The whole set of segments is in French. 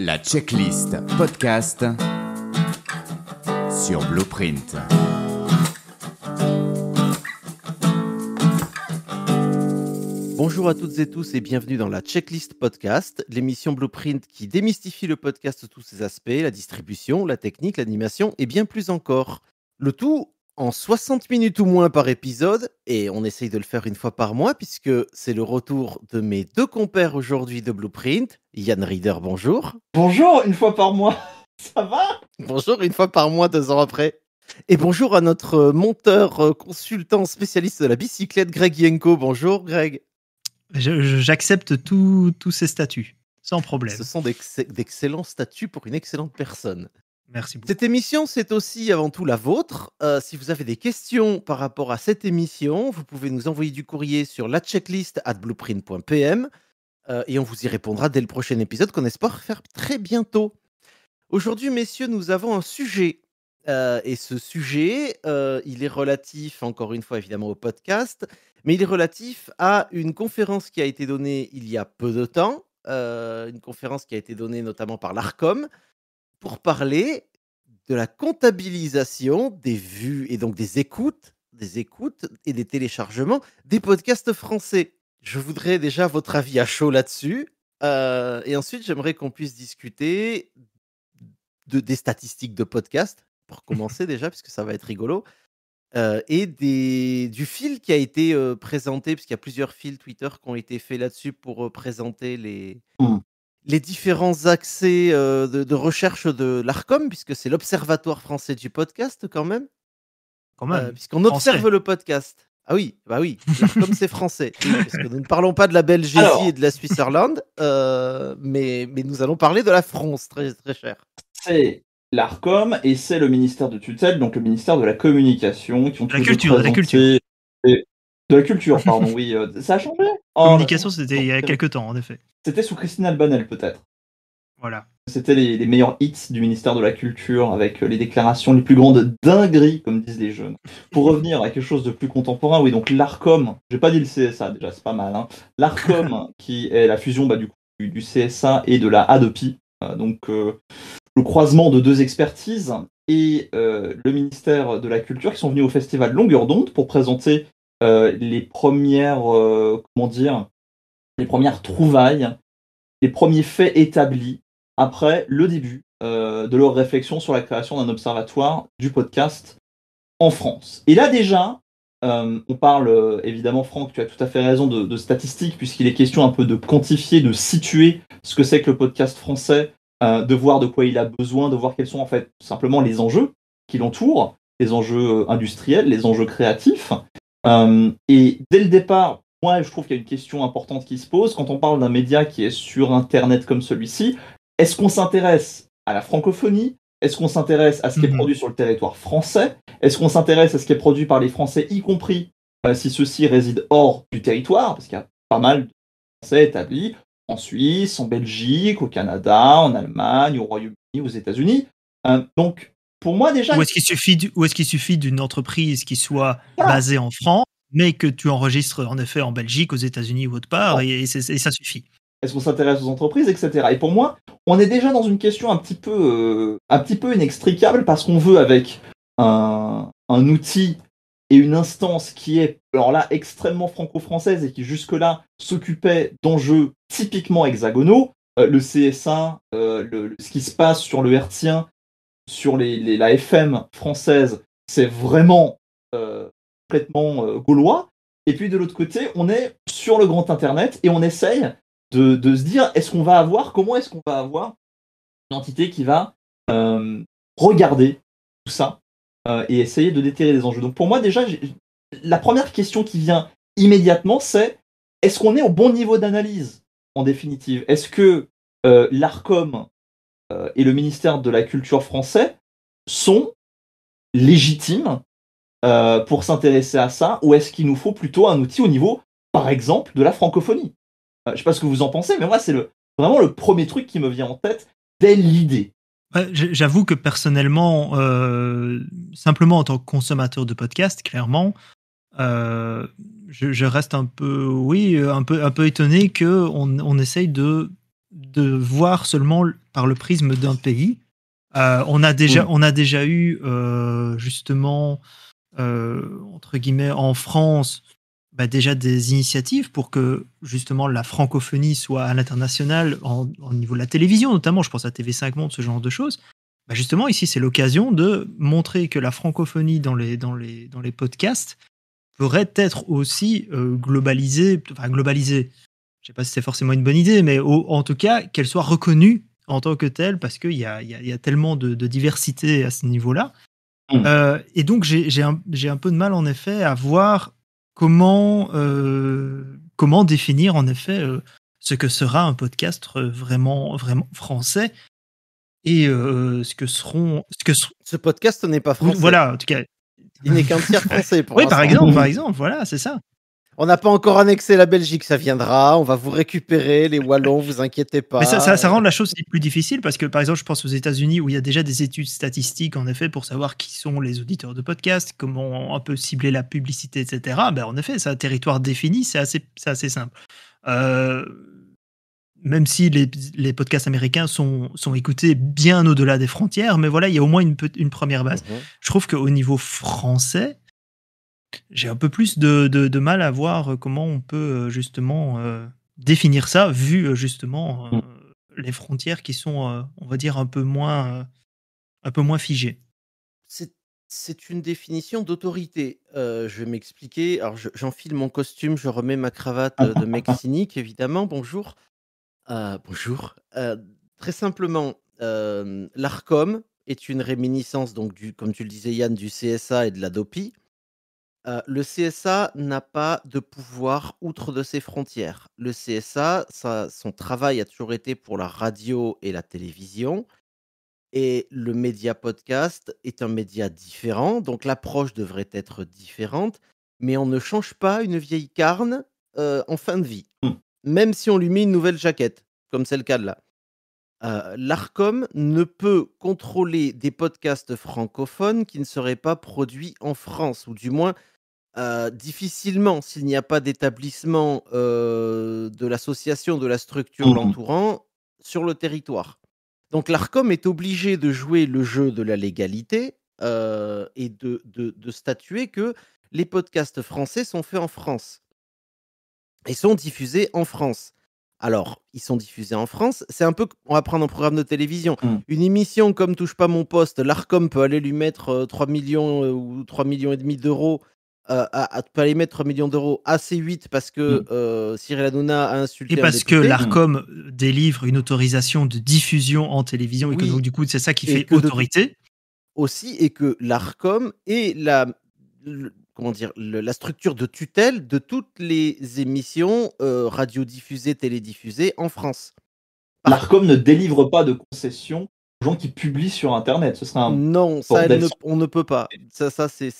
La checklist podcast sur Blueprint. Bonjour à toutes et tous et bienvenue dans la Checklist Podcast, l'émission Blueprint qui démystifie le podcast tous ses aspects, la distribution, la technique, l'animation et bien plus encore. Le tout en 60 minutes ou moins par épisode, et on essaye de le faire une fois par mois, puisque c'est le retour de mes deux compères aujourd'hui de Blueprint. Yann Reader, bonjour. Bonjour, une fois par mois. Ça va Bonjour, une fois par mois, deux ans après. Et bonjour à notre euh, monteur, euh, consultant, spécialiste de la bicyclette, Greg Yenko. Bonjour, Greg. J'accepte tous ces statuts, sans problème. Ce sont d'excellents statuts pour une excellente personne. Merci beaucoup. Cette émission, c'est aussi avant tout la vôtre. Euh, si vous avez des questions par rapport à cette émission, vous pouvez nous envoyer du courrier sur la checklist at blueprint.pm euh, et on vous y répondra dès le prochain épisode qu'on espère faire très bientôt. Aujourd'hui, messieurs, nous avons un sujet. Euh, et ce sujet, il est relatif, encore une fois, évidemment, au podcast, mais il est relatif à une conférence qui a été donnée il y a peu de temps, une conférence qui a été donnée notamment par l'ARCOM, pour parler de la comptabilisation des vues et donc des écoutes, des écoutes et des téléchargements des podcasts français. Je voudrais déjà votre avis à chaud là-dessus. Euh, et ensuite, j'aimerais qu'on puisse discuter de, des statistiques de podcasts, pour commencer déjà, puisque ça va être rigolo, euh, et des, du fil qui a été euh, présenté, puisqu'il y a plusieurs fils Twitter qui ont été faits là-dessus pour présenter les, mmh les différents accès euh, de, recherche de l'ARCOM, puisque c'est l'Observatoire français du podcast quand même. Quand même. Euh, puisqu'on observe le podcast. Ah oui, bah oui, comme c'est français. Parce que nous ne parlons pas de la Belgique et de la suisse euh, mais, mais nous allons parler de la France, très, très cher. C'est l'ARCOM et c'est le ministère de tutelle, donc le ministère de la communication. Qui ont la culture, de la culture. De la culture, pardon, oui. Ça a changé Communication, c'était il y a quelques temps, en effet. C'était sous Christine Albanel, peut-être. Voilà. C'était les, meilleurs hits du ministère de la Culture avec euh, les déclarations les plus grandes dingueries, comme disent les jeunes. Pour revenir à quelque chose de plus contemporain, oui, donc l'ARCOM, j'ai pas dit le CSA déjà, c'est pas mal, hein. l'ARCOM qui est la fusion bah, du, CSA et de la HADOPI, euh, donc euh, le croisement de deux expertises, et le ministère de la Culture qui sont venus au festival Longueur d'onde pour présenter euh, les premières, euh, comment dire, les premières trouvailles, les premiers faits établis après le début euh, de leur réflexion sur la création d'un observatoire du podcast en France. Et là déjà, on parle évidemment, Franck, tu as tout à fait raison de, statistiques, puisqu'il est question un peu de quantifier, de situer ce que c'est que le podcast français, de voir de quoi il a besoin, de voir quels sont en fait simplement les enjeux qui l'entourent, les enjeux industriels, les enjeux créatifs, euh, et dès le départ, moi, je trouve qu'il y a une question importante qui se pose quand on parle d'un média qui est sur Internet comme celui-ci. Est-ce qu'on s'intéresse à la francophonie Est-ce qu'on s'intéresse à ce qui est mhm. produit sur le territoire français Est-ce qu'on s'intéresse à ce qui est produit par les Français, y compris euh, si ceux-ci résident hors du territoire Parce qu'il y a pas mal de Français établis en Suisse, en Belgique, au Canada, en Allemagne, au Royaume-Uni, aux États-Unis. Euh, donc, pour moi, déjà. Ou est-ce qu'il suffit, ou est-ce qu'il suffit d'une entreprise qui soit basée en France, mais que tu enregistres en effet en Belgique, aux États-Unis ou autre part, et, ça suffit est-ce qu'on s'intéresse aux entreprises, etc. Et pour moi, on est déjà dans une question un petit peu, euh, un petit peu inextricable parce qu'on veut avec un, outil et une instance qui est alors là extrêmement franco-française et qui jusque-là s'occupait d'enjeux typiquement hexagonaux, euh, le CSA, euh, ce qui se passe sur le Vertien sur la FM française, c'est vraiment euh, complètement euh, gaulois. Et puis de l'autre côté, on est sur le grand Internet et on essaye de, se dire est-ce qu'on va avoir, comment est-ce qu'on va avoir une entité qui va euh, regarder tout ça et essayer de déterrer les enjeux. Donc pour moi, déjà, la première question qui vient immédiatement, c'est est-ce qu'on est au bon niveau d'analyse en définitive Est-ce que l'ARCOM euh, et le ministère de la Culture français sont légitimes euh, pour s'intéresser à ça ou est-ce qu'il nous faut plutôt un outil au niveau, par exemple, de la francophonie Je euh, Je sais pas ce que vous en pensez, mais moi, c'est le, vraiment le premier truc qui me vient en tête dès l'idée. J'avoue que personnellement, simplement en tant que consommateur de podcast, clairement, je, reste un peu, oui, un peu, un peu étonné qu'on on essaye de de voir seulement par le prisme d'un pays. Euh, on, a déjà, mm. on a déjà eu, euh, justement, euh, entre guillemets, en France, bah, déjà des initiatives pour que, justement, la francophonie soit à l'international, au niveau de la télévision notamment, je pense à TV5 Monde, ce genre de choses. Bah, justement, ici, c'est l'occasion de montrer que la francophonie dans les, dans les podcasts pourrait être aussi globalisée, enfin globalisée, je sais pas si c'est forcément une bonne idée, mais en tout cas, qu'elle soit reconnue en tant que telle, parce qu'il y, a, tellement de, diversité à ce niveau-là. Mm. Euh, et donc, j'ai un, peu de mal, en effet, à voir comment, euh, comment définir, en effet, euh, ce que sera un podcast vraiment, vraiment français et ce que seront. Ce, que ce podcast n'est pas français. Voilà, en tout cas. Il n'est qu'un tiers français. Pour oui, par exemple, par exemple, voilà, c'est ça. On n'a pas encore annexé la Belgique, ça viendra. On va vous récupérer, les Wallons, vous inquiétez pas. Mais ça, rend la chose plus difficile parce que, par exemple, je pense aux États-Unis où il y a déjà des études statistiques, en effet, pour savoir qui sont les auditeurs de podcasts, comment on peut cibler la publicité, etc. Ben, en effet, c'est un territoire défini, c'est assez, assez simple. Euh, même si les, podcasts américains sont, écoutés bien au-delà des frontières, mais voilà, il y a au moins une, première base. Mhm. Je trouve qu'au niveau français, j'ai un peu plus de, de, mal à voir euh, comment on peut euh, justement euh, définir ça, vu justement mm. les frontières qui sont, on va dire, un peu moins, un peu moins figées. C'est une définition d'autorité. je vais m'expliquer. Alors, j'enfile mon costume, je remets ma cravate de mec cynique, évidemment. Bonjour. bonjour. très simplement, l'ARCOM est une réminiscence, donc, du, comme tu le disais, Yann, du CSA et de la DOPI le CSA n'a pas de pouvoir outre de ses frontières. Le CSA, son travail a toujours été pour la radio et la télévision. Et le média podcast est un média différent, donc l'approche devrait être différente, mais on ne change pas une vieille carne en fin de vie, mmh. même si on lui met une nouvelle jaquette, comme c'est le cas de là. Euh, l'ARCOM ne peut contrôler des podcasts francophones qui ne seraient pas produits en France, ou du moins euh, difficilement s'il n'y a pas d'établissement euh, de l'association, de la structure mmh l'entourant sur le territoire. Donc l'ARCOM est obligé de jouer le jeu de la légalité et de statuer que les podcasts français sont faits en France et sont diffusés en France. Alors, ils sont diffusés en France. C'est un peu, on va prendre un programme de télévision. Mmh. Une émission comme Touche pas mon poste, l'ARCOM peut aller lui mettre 3 euh, millions euh, ou 3 millions et demi d'euros. Euh, à, peut aller mettre 3 millions d'euros à C8 parce que mmh. Cyril Hanouna a insulté. Et parce que l'ARCOM mmh. délivre une autorisation de diffusion en télévision et que donc, du coup, c'est ça qui fait autorité. Aussi, et que l'ARCOM et la, comment dire, la structure de tutelle de toutes les émissions euh, radiodiffusées, télédiffusées en France. L'ARCOM ne délivre pas de concessions aux gens qui publient sur Internet. Ce serait non, ça, on ne peut pas. Ça, ça c'est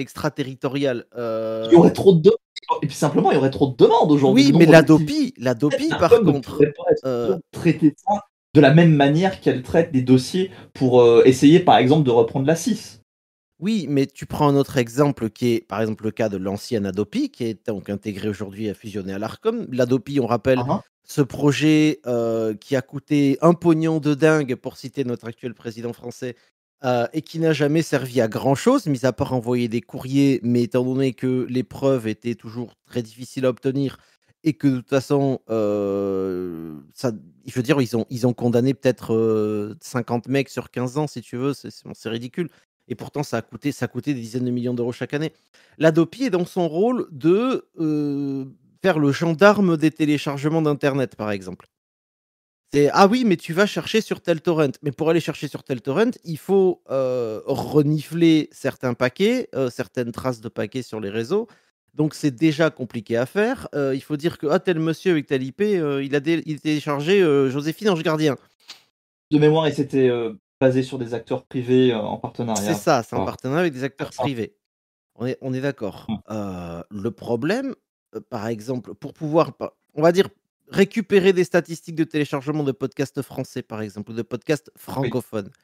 extraterritorial. Euh. Il y aurait trop de demandes. Et puis simplement, il y aurait trop de demandes aujourd'hui. Oui, mais la DOPI, par contre. Euh... Traiter ça de la même manière qu'elle traite des dossiers pour euh, essayer, par exemple, de reprendre la 6. Oui, mais tu prends un autre exemple qui est, par exemple, le cas de l'ancienne Adopi, qui est donc intégré aujourd'hui à fusionner à l'ARCOM. L'Adopi, on rappelle, uh-huh. ce projet euh, qui a coûté un pognon de dingue, pour citer notre actuel président français, euh, et qui n'a jamais servi à grand-chose, mis à part envoyer des courriers, mais étant donné que les preuves étaient toujours très difficiles à obtenir, et que de toute façon, euh, dire, ils ont, ils ont condamné peut-être 50 mecs sur 15 ans, si tu veux, c'est ridicule. Et pourtant, ça a coûté, ça a coûté des dizaines de millions d'euros chaque année. La est dans son rôle de euh, faire le gendarme des téléchargements d'Internet, par exemple. C'est ah oui, mais tu vas chercher sur tel torrent. Mais pour aller chercher sur tel torrent, il faut euh, renifler certains paquets, euh, certaines traces de paquets sur les réseaux. Donc c'est déjà compliqué à faire. il faut dire que ah, tel monsieur avec tel IP, il a, il téléchargé Joséphine Ange Gardien. De mémoire, et c'était basé sur des acteurs privés euh, en partenariat. C'est ça, c'est en partenariat avec des acteurs ah. privés. On est, d'accord. Mmh. Euh, le problème, euh, par exemple, pour pouvoir, on va dire, récupérer des statistiques de téléchargement de podcasts français, par exemple, ou de podcasts francophones, mmh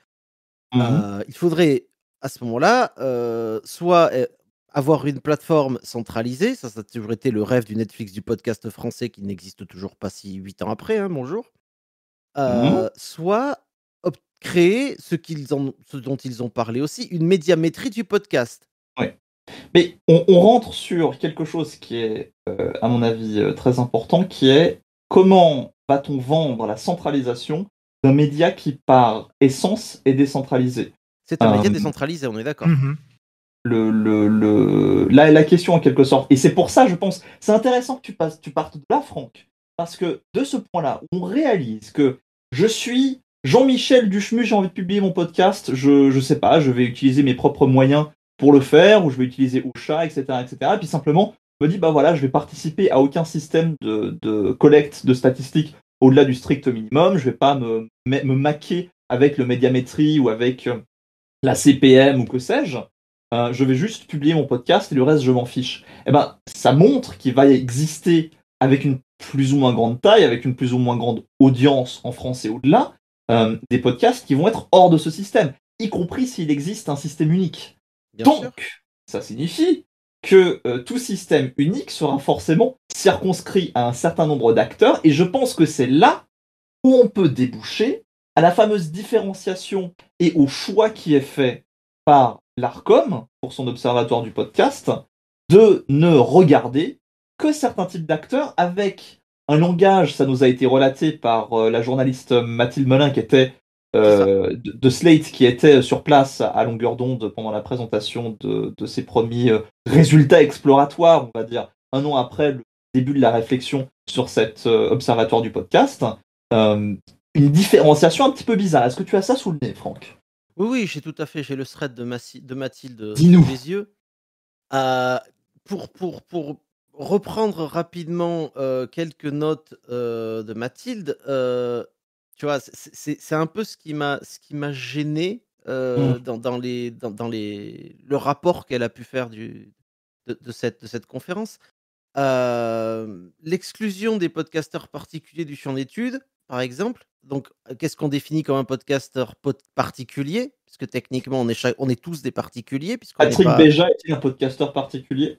il faudrait à ce moment-là soit avoir une plateforme centralisée, ça, ça a toujours été le rêve du Netflix du podcast français qui n'existe toujours pas si huit ans après, hein, bonjour. Mmh soit créer ce, qu'ils dont ils ont parlé aussi, une médiamétrie du podcast. Oui. Mais on, rentre sur quelque chose qui est, euh, à mon avis, euh, très important, qui est comment va-t-on vendre la centralisation d'un média qui, par essence, est décentralisé C'est un média euh, décentralisé, on est d'accord. Mm-hmm. Le, le, le, la, la question en quelque sorte. Et c'est pour ça, je pense, c'est intéressant que tu, passes, tu partes de là, Franck, parce que de ce point-là, on réalise que je suis Jean-Michel Duchemus, j'ai envie de publier mon podcast, je ne sais pas, je vais utiliser mes propres moyens pour le faire, ou je vais utiliser Ocha, etc., etc. Et puis simplement, je me dis, bah voilà, je vais participer à aucun système de, collecte de statistiques au-delà du strict minimum, je vais pas me, maquer avec le médiamétrie ou avec euh, la CPM ou que sais-je. Euh, je vais juste publier mon podcast et le reste, je m'en fiche. Eh ben, ça montre qu'il va exister avec une plus ou moins grande taille, avec une plus ou moins grande audience en France et au-delà, euh, des podcasts qui vont être hors de ce système, y compris s'il existe un système unique. Donc, ça signifie que euh, tout système unique sera forcément circonscrit à un certain nombre d'acteurs, et je pense que c'est là où on peut déboucher à la fameuse différenciation et au choix qui est fait par l'ARCOM, pour son observatoire du podcast, de ne regarder que certains types d'acteurs avec un langage, ça nous a été relaté par euh, la journaliste euh, Mathilde Melin qui était euh, de, Slate, qui était sur place à longueur d'onde pendant la présentation de, ses premiers résultats exploratoires, on va dire, un an après le début de la réflexion sur cet observatoire du podcast. une différenciation un petit peu bizarre. Est-ce que tu as ça sous le nez, Franck Oui, oui, j'ai tout à fait. J'ai le thread de, Mathilde sous les yeux. pour, pour, pour reprendre rapidement euh, quelques notes euh, de Mathilde, euh, tu vois, c'est un peu ce qui m'a ce qui m'a gêné mmh. dans, les dans, les le rapport qu'elle a pu faire du de, cette cette conférence. L'exclusion des podcasteurs particuliers du champ d'étude, par exemple. Donc, qu'est-ce qu'on définit comme un podcasteur particulier Parce que techniquement, on est, on est tous des particuliers. Patrick pas... Béja est un podcasteur particulier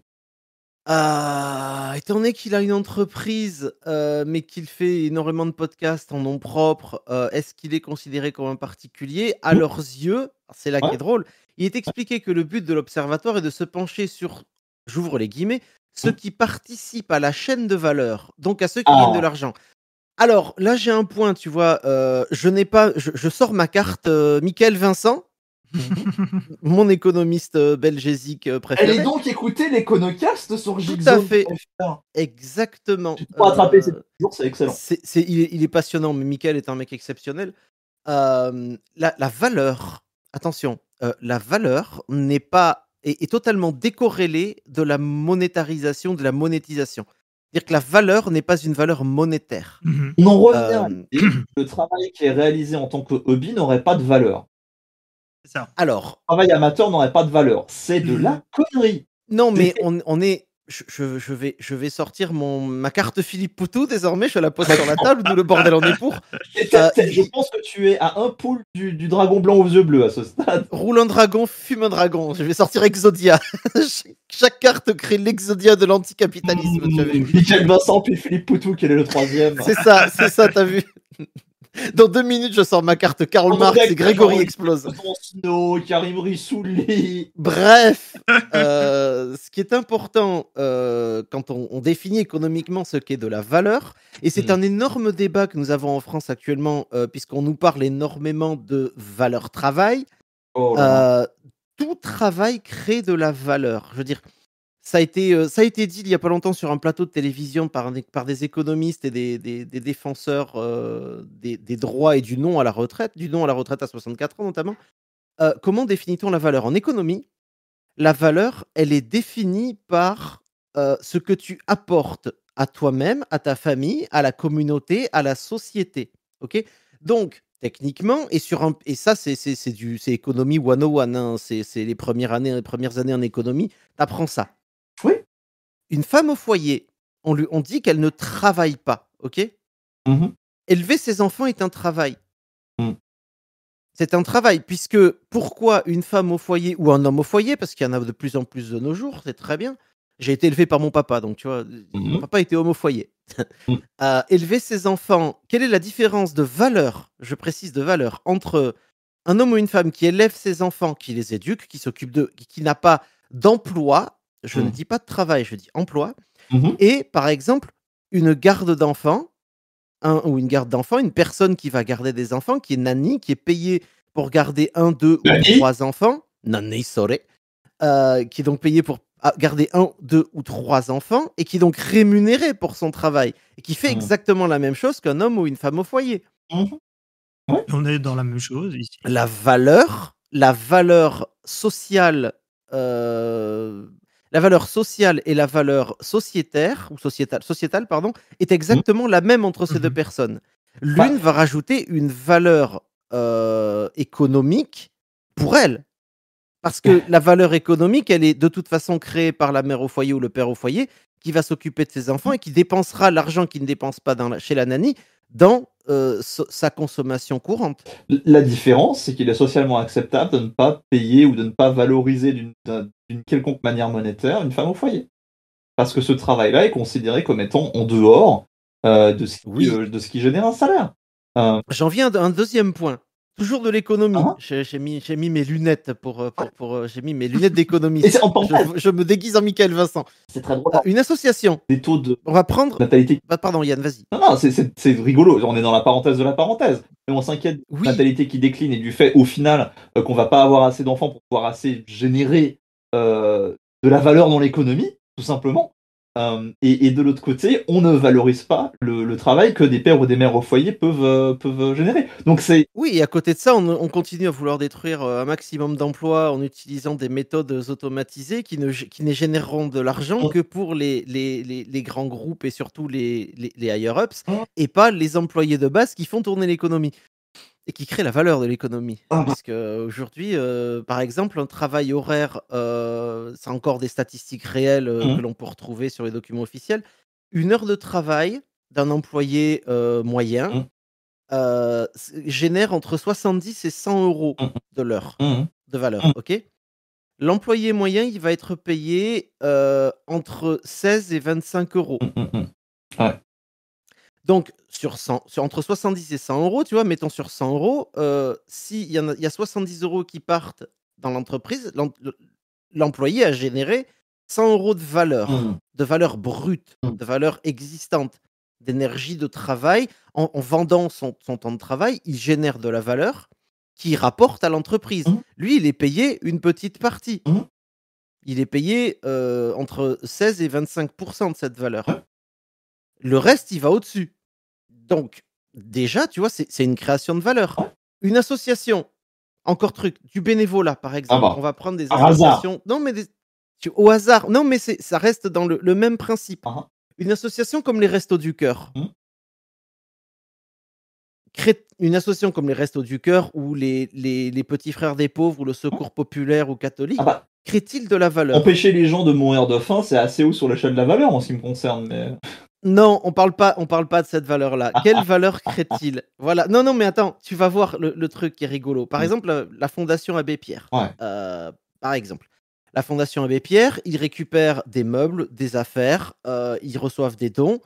ah étant donné qu'il a une entreprise, euh, mais qu'il fait énormément de podcasts en nom propre, euh, est-ce qu'il est considéré comme un particulier À leurs yeux, c'est là qui est drôle, il est expliqué que le but de l'observatoire est de se pencher sur, j'ouvre les guillemets, ceux mmh. qui participent à la chaîne de valeur, donc à ceux qui gagnent de ah. l'argent. Alors là, j'ai un point, tu vois, euh, je n'ai pas, je, sors ma carte Michael Vincent, mon économiste euh, belgésique préféré. Euh, Elle est donc écouter l'éconocast sur Tout à fait. Exactement. Tu attraper, euh, c'est c'est excellent. il, est, passionnant, mais Michael est un mec exceptionnel. la, valeur, attention, la valeur n'est pas est, est, totalement décorrélée de la monétarisation, de la monétisation. C'est-à-dire que la valeur n'est pas une valeur monétaire. On en revient. Le travail qui est réalisé en tant que hobby n'aurait pas de valeur. Alors. travail amateur n'aurait pas de valeur. C'est de la hmm. connerie. Non, mais on, est. Je, vais, je vais sortir mon, ma carte Philippe Poutou désormais, je la pose sur la table, d'où le bordel en est pour. Euh, je pense que tu es à un pool du, dragon blanc aux yeux bleus à ce stade. Roule un dragon, fume un dragon, je vais sortir Exodia. Chaque carte crée l'Exodia de l'anticapitalisme. Michel Vincent puis Philippe Poutou, quel est le troisième C'est ça, c'est ça, t'as vu dans deux minutes, je sors ma carte Karl Marx et Grégory explose. Snow, Karim Rissouli. Bref, euh, ce qui est important euh, quand on, définit économiquement ce qu'est de la valeur, et c'est hmm. un énorme débat que nous avons en France actuellement, euh, puisqu'on nous parle énormément de valeur travail. Oh tout travail crée de la valeur. Je veux dire, ça a, été, euh, ça a été dit il n'y a pas longtemps sur un plateau de télévision par, des, par des économistes et des, défenseurs euh, des, droits et du non à la retraite, du non à la retraite à 64 ans notamment. Euh, comment définit-on la valeur En économie, la valeur, elle est définie par ce que tu apportes à toi-même, à ta famille, à la communauté, à la société. ok Donc, techniquement, et, sur un, et ça, c'est économie 101, hein, c'est les premières années, les premières années en économie, tu apprends ça une femme au foyer, on lui on dit qu'elle ne travaille pas, ok mmh Élever ses enfants est un travail. Mmh. C'est un travail, puisque pourquoi une femme au foyer ou un homme au foyer, parce qu'il y en a de plus en plus de nos jours, c'est très bien. J'ai été élevé par mon papa, donc tu vois, mmh mon papa était homme au foyer. Euh, élever ses enfants, quelle est la différence de valeur, je précise de valeur, entre un homme ou une femme qui élève ses enfants, qui les éduque, qui s'occupe d'eux, qui n'a pas d'emploi je ne mmh. dis pas de travail, je dis emploi. Mmh et par exemple, une garde d'enfants, ou une garde d'enfants, une personne qui va garder des enfants, qui est nanny, qui est payée pour garder un, deux ou trois enfants, nanny, sorry, euh, qui est donc payée pour ah, garder un, deux ou trois enfants, et qui est donc rémunérée pour son travail, et qui fait mmh. exactement la même chose qu'un homme ou une femme au foyer. On est dans la même chose ici. La valeur, la valeur sociale euh, la valeur sociale et la valeur sociétaire, ou sociétale, pardon, est exactement la même entre ces deux mmh personnes. Bah L'une va rajouter une valeur euh, économique pour elle. Parce que la valeur économique, elle est de toute façon créée par la mère au foyer ou le père au foyer qui va s'occuper de ses enfants et qui dépensera l'argent qu'il ne dépense pas chez la nanny dans euh, sa consommation courante. La différence, c'est qu'il est socialement acceptable de ne pas payer ou de ne pas valoriser d'une quelconque manière monétaire une femme au foyer. Parce que ce travail-là est considéré comme étant en dehors euh, de, ce qui, euh, de ce qui génère un salaire. J'en viens à un deuxième point. Toujours de l'économie. Ah. j'ai, mis, mes lunettes pour, euh, euh, j'ai mis mes lunettes d'économie. je, me déguise en Michael Vincent. C'est très drôle. Une association. Des taux de. On va prendre. Natalité. Bah, pardon, Yann, vas-y. Non, non, c'est, rigolo. On est dans la parenthèse de la parenthèse. Mais on s'inquiète de la natalité qui décline et du fait, au final, euh, qu'on va pas avoir assez d'enfants pour pouvoir assez générer de la valeur dans l'économie, tout simplement. Euh, et, de l'autre côté, on ne valorise pas le, travail que des pères ou des mères au foyer peuvent, euh, générer. Donc oui, et à côté de ça, on, continue à vouloir détruire euh, un maximum d'emplois en utilisant des méthodes automatisées qui ne, qui généreront de l'argent hein. que pour les, grands groupes et surtout les, les, higher-ups, hein. et pas les employés de base qui font tourner l'économie et qui crée la valeur de l'économie. Ah bah. Parce qu'aujourd'hui, euh, par exemple, un travail horaire, euh, c'est encore des statistiques réelles euh, mmh. que l'on peut retrouver sur les documents officiels, une heure de travail d'un employé moyen mmh. génère entre 70 et 100 euros mmh. de l'heure de valeur. ok L'employé moyen, il va être payé entre 16 et 25 euros. Ouais. Donc, sur 100, sur, entre 70 et 100 euros, tu vois, mettons sur 100 euros, euh, s'il y, a, 70 euros qui partent dans l'entreprise, l'employé a généré 100 euros de valeur, mmh. de valeur brute, mmh. de valeur existante, d'énergie, de travail. En, vendant son, temps de travail, il génère de la valeur qui rapporte à l'entreprise. Mmh. Lui, il est payé une petite partie. Il est payé euh, entre 16 et 25 de cette valeur. Le reste, il va au-dessus. Donc, déjà, tu vois, c'est une création de valeur. Une association, encore truc, du bénévolat, par ah exemple. Bah, On va prendre des associations. Non, mais au hasard. Non, mais ça reste dans le, même principe. Ah ah. Une association comme les Restos du Cœur. Hmm. Une association comme les Restos du Cœur ou les, Petits Frères des Pauvres ou le hmm. Secours Populaire ou Catholique. Bah. Crée-t-il de la valeur Empêcher les gens de mourir de faim, c'est assez haut sur l'échelle de la valeur en ce qui me concerne. Mais... Euh, non, on parle pas, on parle pas de cette valeur-là. Quelle valeur crée-t-il Voilà. Non, non, mais attends, tu vas voir le, truc qui est rigolo. Par mm. exemple, euh, la Fondation Abbé Pierre. Euh, par exemple, la Fondation Abbé Pierre, ils récupèrent des meubles, des affaires, euh, ils reçoivent des dons.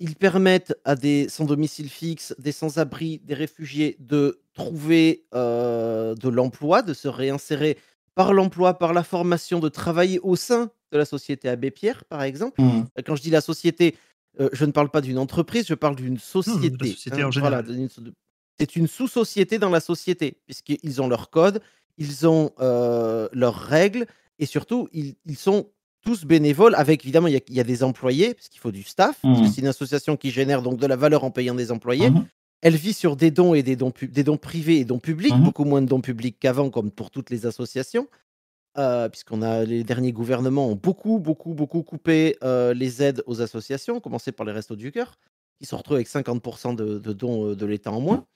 ils permettent à des sans domicile fixe, des sans-abri, des réfugiés de trouver de l'emploi, de se réinsérer par l'emploi, par la formation, de travailler au sein de la société Abbé Pierre, par exemple. Mmh. Euh, quand je dis la société, euh, je ne parle pas d'une entreprise, je parle d'une société. c'est une sous-société dans la société, puisqu'ils ont leur code, ils ont euh, leurs règles, et surtout, ils, sont tous bénévoles, avec évidemment, il y, a des employés, parce qu'il faut du staff, mmh. c'est une association qui génère donc de la valeur en payant des employés. Mmh. Elle vit sur des dons et des dons, des dons privés et dons publics, beaucoup moins de dons publics qu'avant, comme pour toutes les associations. Puisque euh, puisqu'on a les derniers gouvernements ont beaucoup, beaucoup, beaucoup coupé euh, les aides aux associations, commencé par les Restos du Cœur, qui se retrouvent avec 50% de, dons euh, de l'État en moins.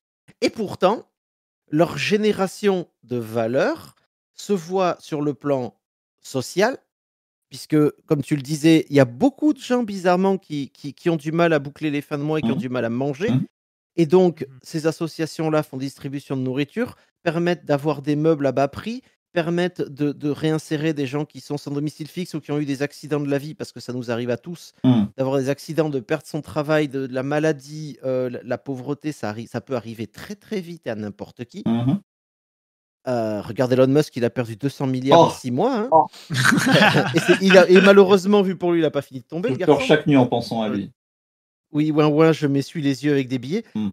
Et pourtant, leur génération de valeur se voit sur le plan social, puisque, comme tu le disais, il y a beaucoup de gens bizarrement qui, qui, qui, ont du mal à boucler les fins de mois et qui ont mmh. du mal à manger. Mmh. Et donc, mmh. ces associations-là font distribution de nourriture, permettent d'avoir des meubles à bas prix permettent de, de, réinsérer des gens qui sont sans domicile fixe ou qui ont eu des accidents de la vie, parce que ça nous arrive à tous, mmh. d'avoir des accidents, de perdre son travail, de, la maladie, euh, la, pauvreté, ça, ça peut arriver très très vite à n'importe qui. Mmh euh, regardez Elon Musk, il a perdu 200 milliards oh. en 6 mois. Hein. Oh. et, il a, malheureusement, vu pour lui, il n'a pas fini de tomber. Il dort chaque nuit en pensant à euh, lui. Oui, ouais, ouais, je m'essuie les yeux avec des billets. Mmh.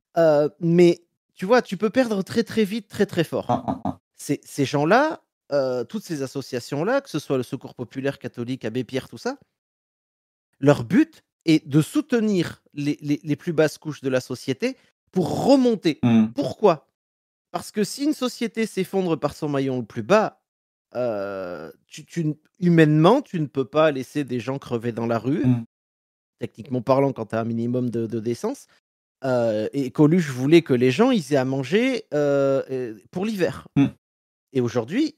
mais tu vois, tu peux perdre très très vite, très très fort. ces gens-là, euh, toutes ces associations-là, que ce soit le Secours populaire catholique, Abbé Pierre, tout ça, leur but est de soutenir les, les, plus basses couches de la société pour remonter. Mmh. Pourquoi Parce que si une société s'effondre par son maillon le plus bas, euh, tu, humainement, tu ne peux pas laisser des gens crever dans la rue, mmh. techniquement parlant, quand tu as un minimum de, décence. Euh, et Coluche voulait que les gens ils aient à manger pour l'hiver. Mmh. Et aujourd'hui,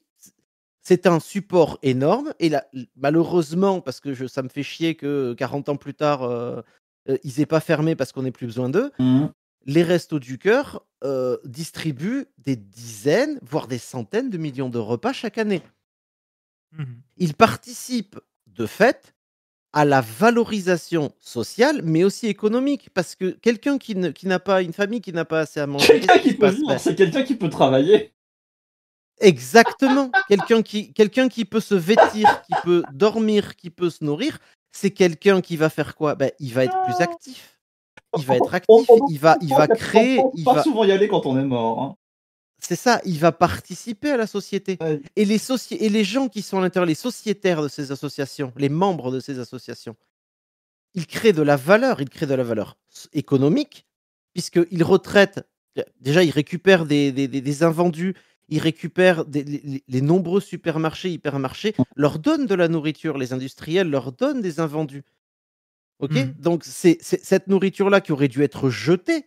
c'est un support énorme. Et malheureusement, parce que ça me fait chier que 40 ans plus tard, euh, euh, ils n'aient pas fermé parce qu'on n'ait plus besoin d'eux, mmh. les Restos du Cœur euh, distribuent des dizaines, voire des centaines de millions de repas chaque année. Mmh. Ils participent de fait à la valorisation sociale, mais aussi économique, parce que quelqu'un qui, n'a pas une famille, qui n'a pas assez à manger, c'est quelqu'un qui peut travailler. Exactement. quelqu'un qui, quelqu'un qui peut se vêtir, qui peut dormir, qui peut se nourrir, c'est quelqu'un qui va faire quoi ben, Il va être plus actif. Il va être actif, il va, il va créer. On, il va... pas souvent y aller quand on est mort. Hein. C'est ça, il va participer à la société. Et, les et les gens qui sont à l'intérieur, les sociétaires de ces associations, les membres de ces associations, ils créent de la valeur, ils créent de la valeur économique, puisqu'ils retraitent, déjà ils récupèrent des, des, des invendus, ils récupèrent les, nombreux supermarchés, hypermarchés, mm. leur donnent de la nourriture, les industriels leur donnent des invendus. Ok mm. Donc c'est cette nourriture-là qui aurait dû être jetée,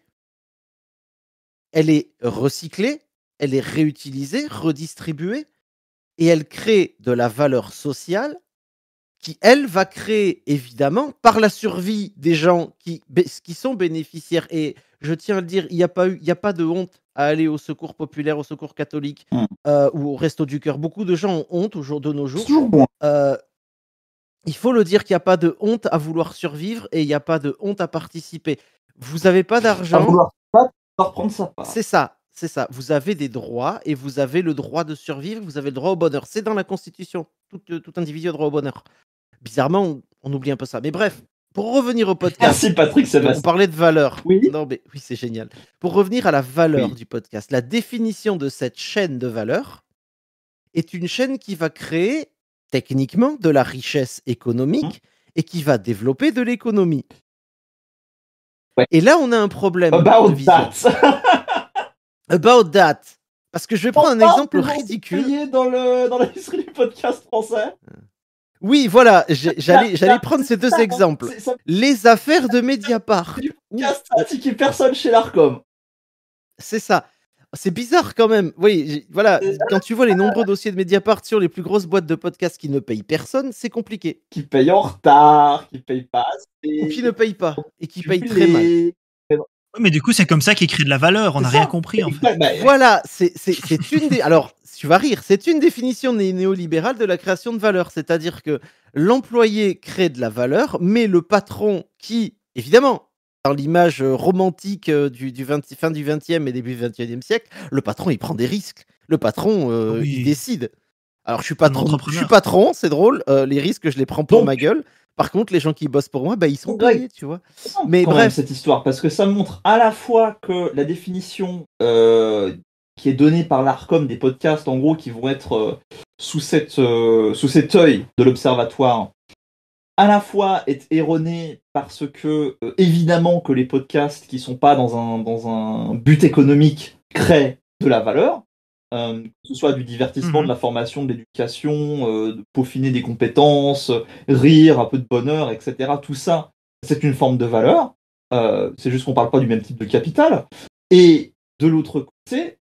elle est recyclée, elle est réutilisée, redistribuée, et elle crée de la valeur sociale qui, elle, va créer, évidemment, par la survie des gens qui, sont bénéficiaires, et je tiens à le dire, il n'y a, a pas de honte à aller au secours populaire, au secours catholique mmh. euh, ou au resto du cœur. Beaucoup de gens ont honte au de nos jours. Hein. Euh, il faut le dire qu'il n'y a pas de honte à vouloir survivre et il n'y a pas de honte à participer. Vous n'avez pas d'argent. C'est ça, c'est ça. Vous avez des droits et vous avez le droit de survivre, vous avez le droit au bonheur. C'est dans la Constitution. Tout, euh, individu a droit au bonheur. Bizarrement, on oublie un peu ça. Mais bref, pour revenir au podcast. Merci Patrick On parlait de valeur. Oui. Non mais oui, c'est génial. Pour revenir à la valeur du podcast, la définition de cette chaîne de valeur est une chaîne qui va créer techniquement de la richesse économique mmh. et qui va développer de l'économie. Et là, on a un problème. About that. About that. Parce que je vais prendre un exemple ridicule. dans, le, dans l'industrie du podcast français. Euh. Oui, voilà, j'allais, prendre ces deux exemples. Les affaires de Mediapart. qui personne chez l'Arcom. C'est ça. C'est bizarre quand même. Oui, voilà, quand tu vois les nombreux dossiers de Mediapart sur les plus grosses boîtes de podcasts qui ne payent personne, c'est compliqué. Qui payent en retard, qui payent pas assez. Ou qui ne payent pas et qui payent très mal mais du coup, c'est comme ça qu'il crée de la valeur. On n'a rien compris, en fait. Bah, voilà, c'est une Alors, tu vas rire. C'est une définition néolibérale de la création de valeur. C'est-à-dire que l'employé crée de la valeur, mais le patron qui, évidemment, dans l'image euh, romantique euh, du, fin du 20 et début du 21 siècle, le patron, il prend des risques. Le patron, euh, il décide. Alors, je suis patron, je suis patron c'est drôle. les risques, je les prends pour ma gueule. Par contre, les gens qui bossent pour moi, bah, ils sont payés, tu vois. Mais bref, cette histoire, parce que ça montre à la fois que la définition euh, qui est donnée par l'Arcom des podcasts, en gros, qui vont être euh, sous cette euh, sous cet œil de l'observatoire, à la fois est erronée parce que évidemment que les podcasts qui sont pas dans un dans un but économique créent de la valeur, euh, que ce soit du divertissement, mhm. de la formation, de l'éducation, euh, de peaufiner des compétences, rire, un peu de bonheur, etc. Tout ça, c'est une forme de valeur. Euh, c'est juste qu'on ne parle pas du même type de capital. Et de l'autre côté,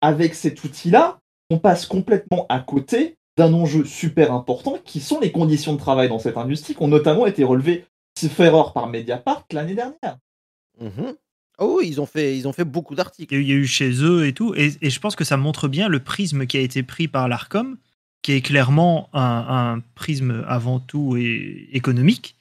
avec cet outil-là, on passe complètement à côté d'un enjeu super important qui sont les conditions de travail dans cette industrie qui ont notamment été relevées, sauf erreur, par Mediapart l'année dernière. Mhm. Oh oui, ils ont fait, ils ont fait beaucoup d'articles. Il y a eu chez eux et tout. Et, je pense que ça montre bien le prisme qui a été pris par l'ARCOM, qui est clairement un, prisme avant tout et, économique,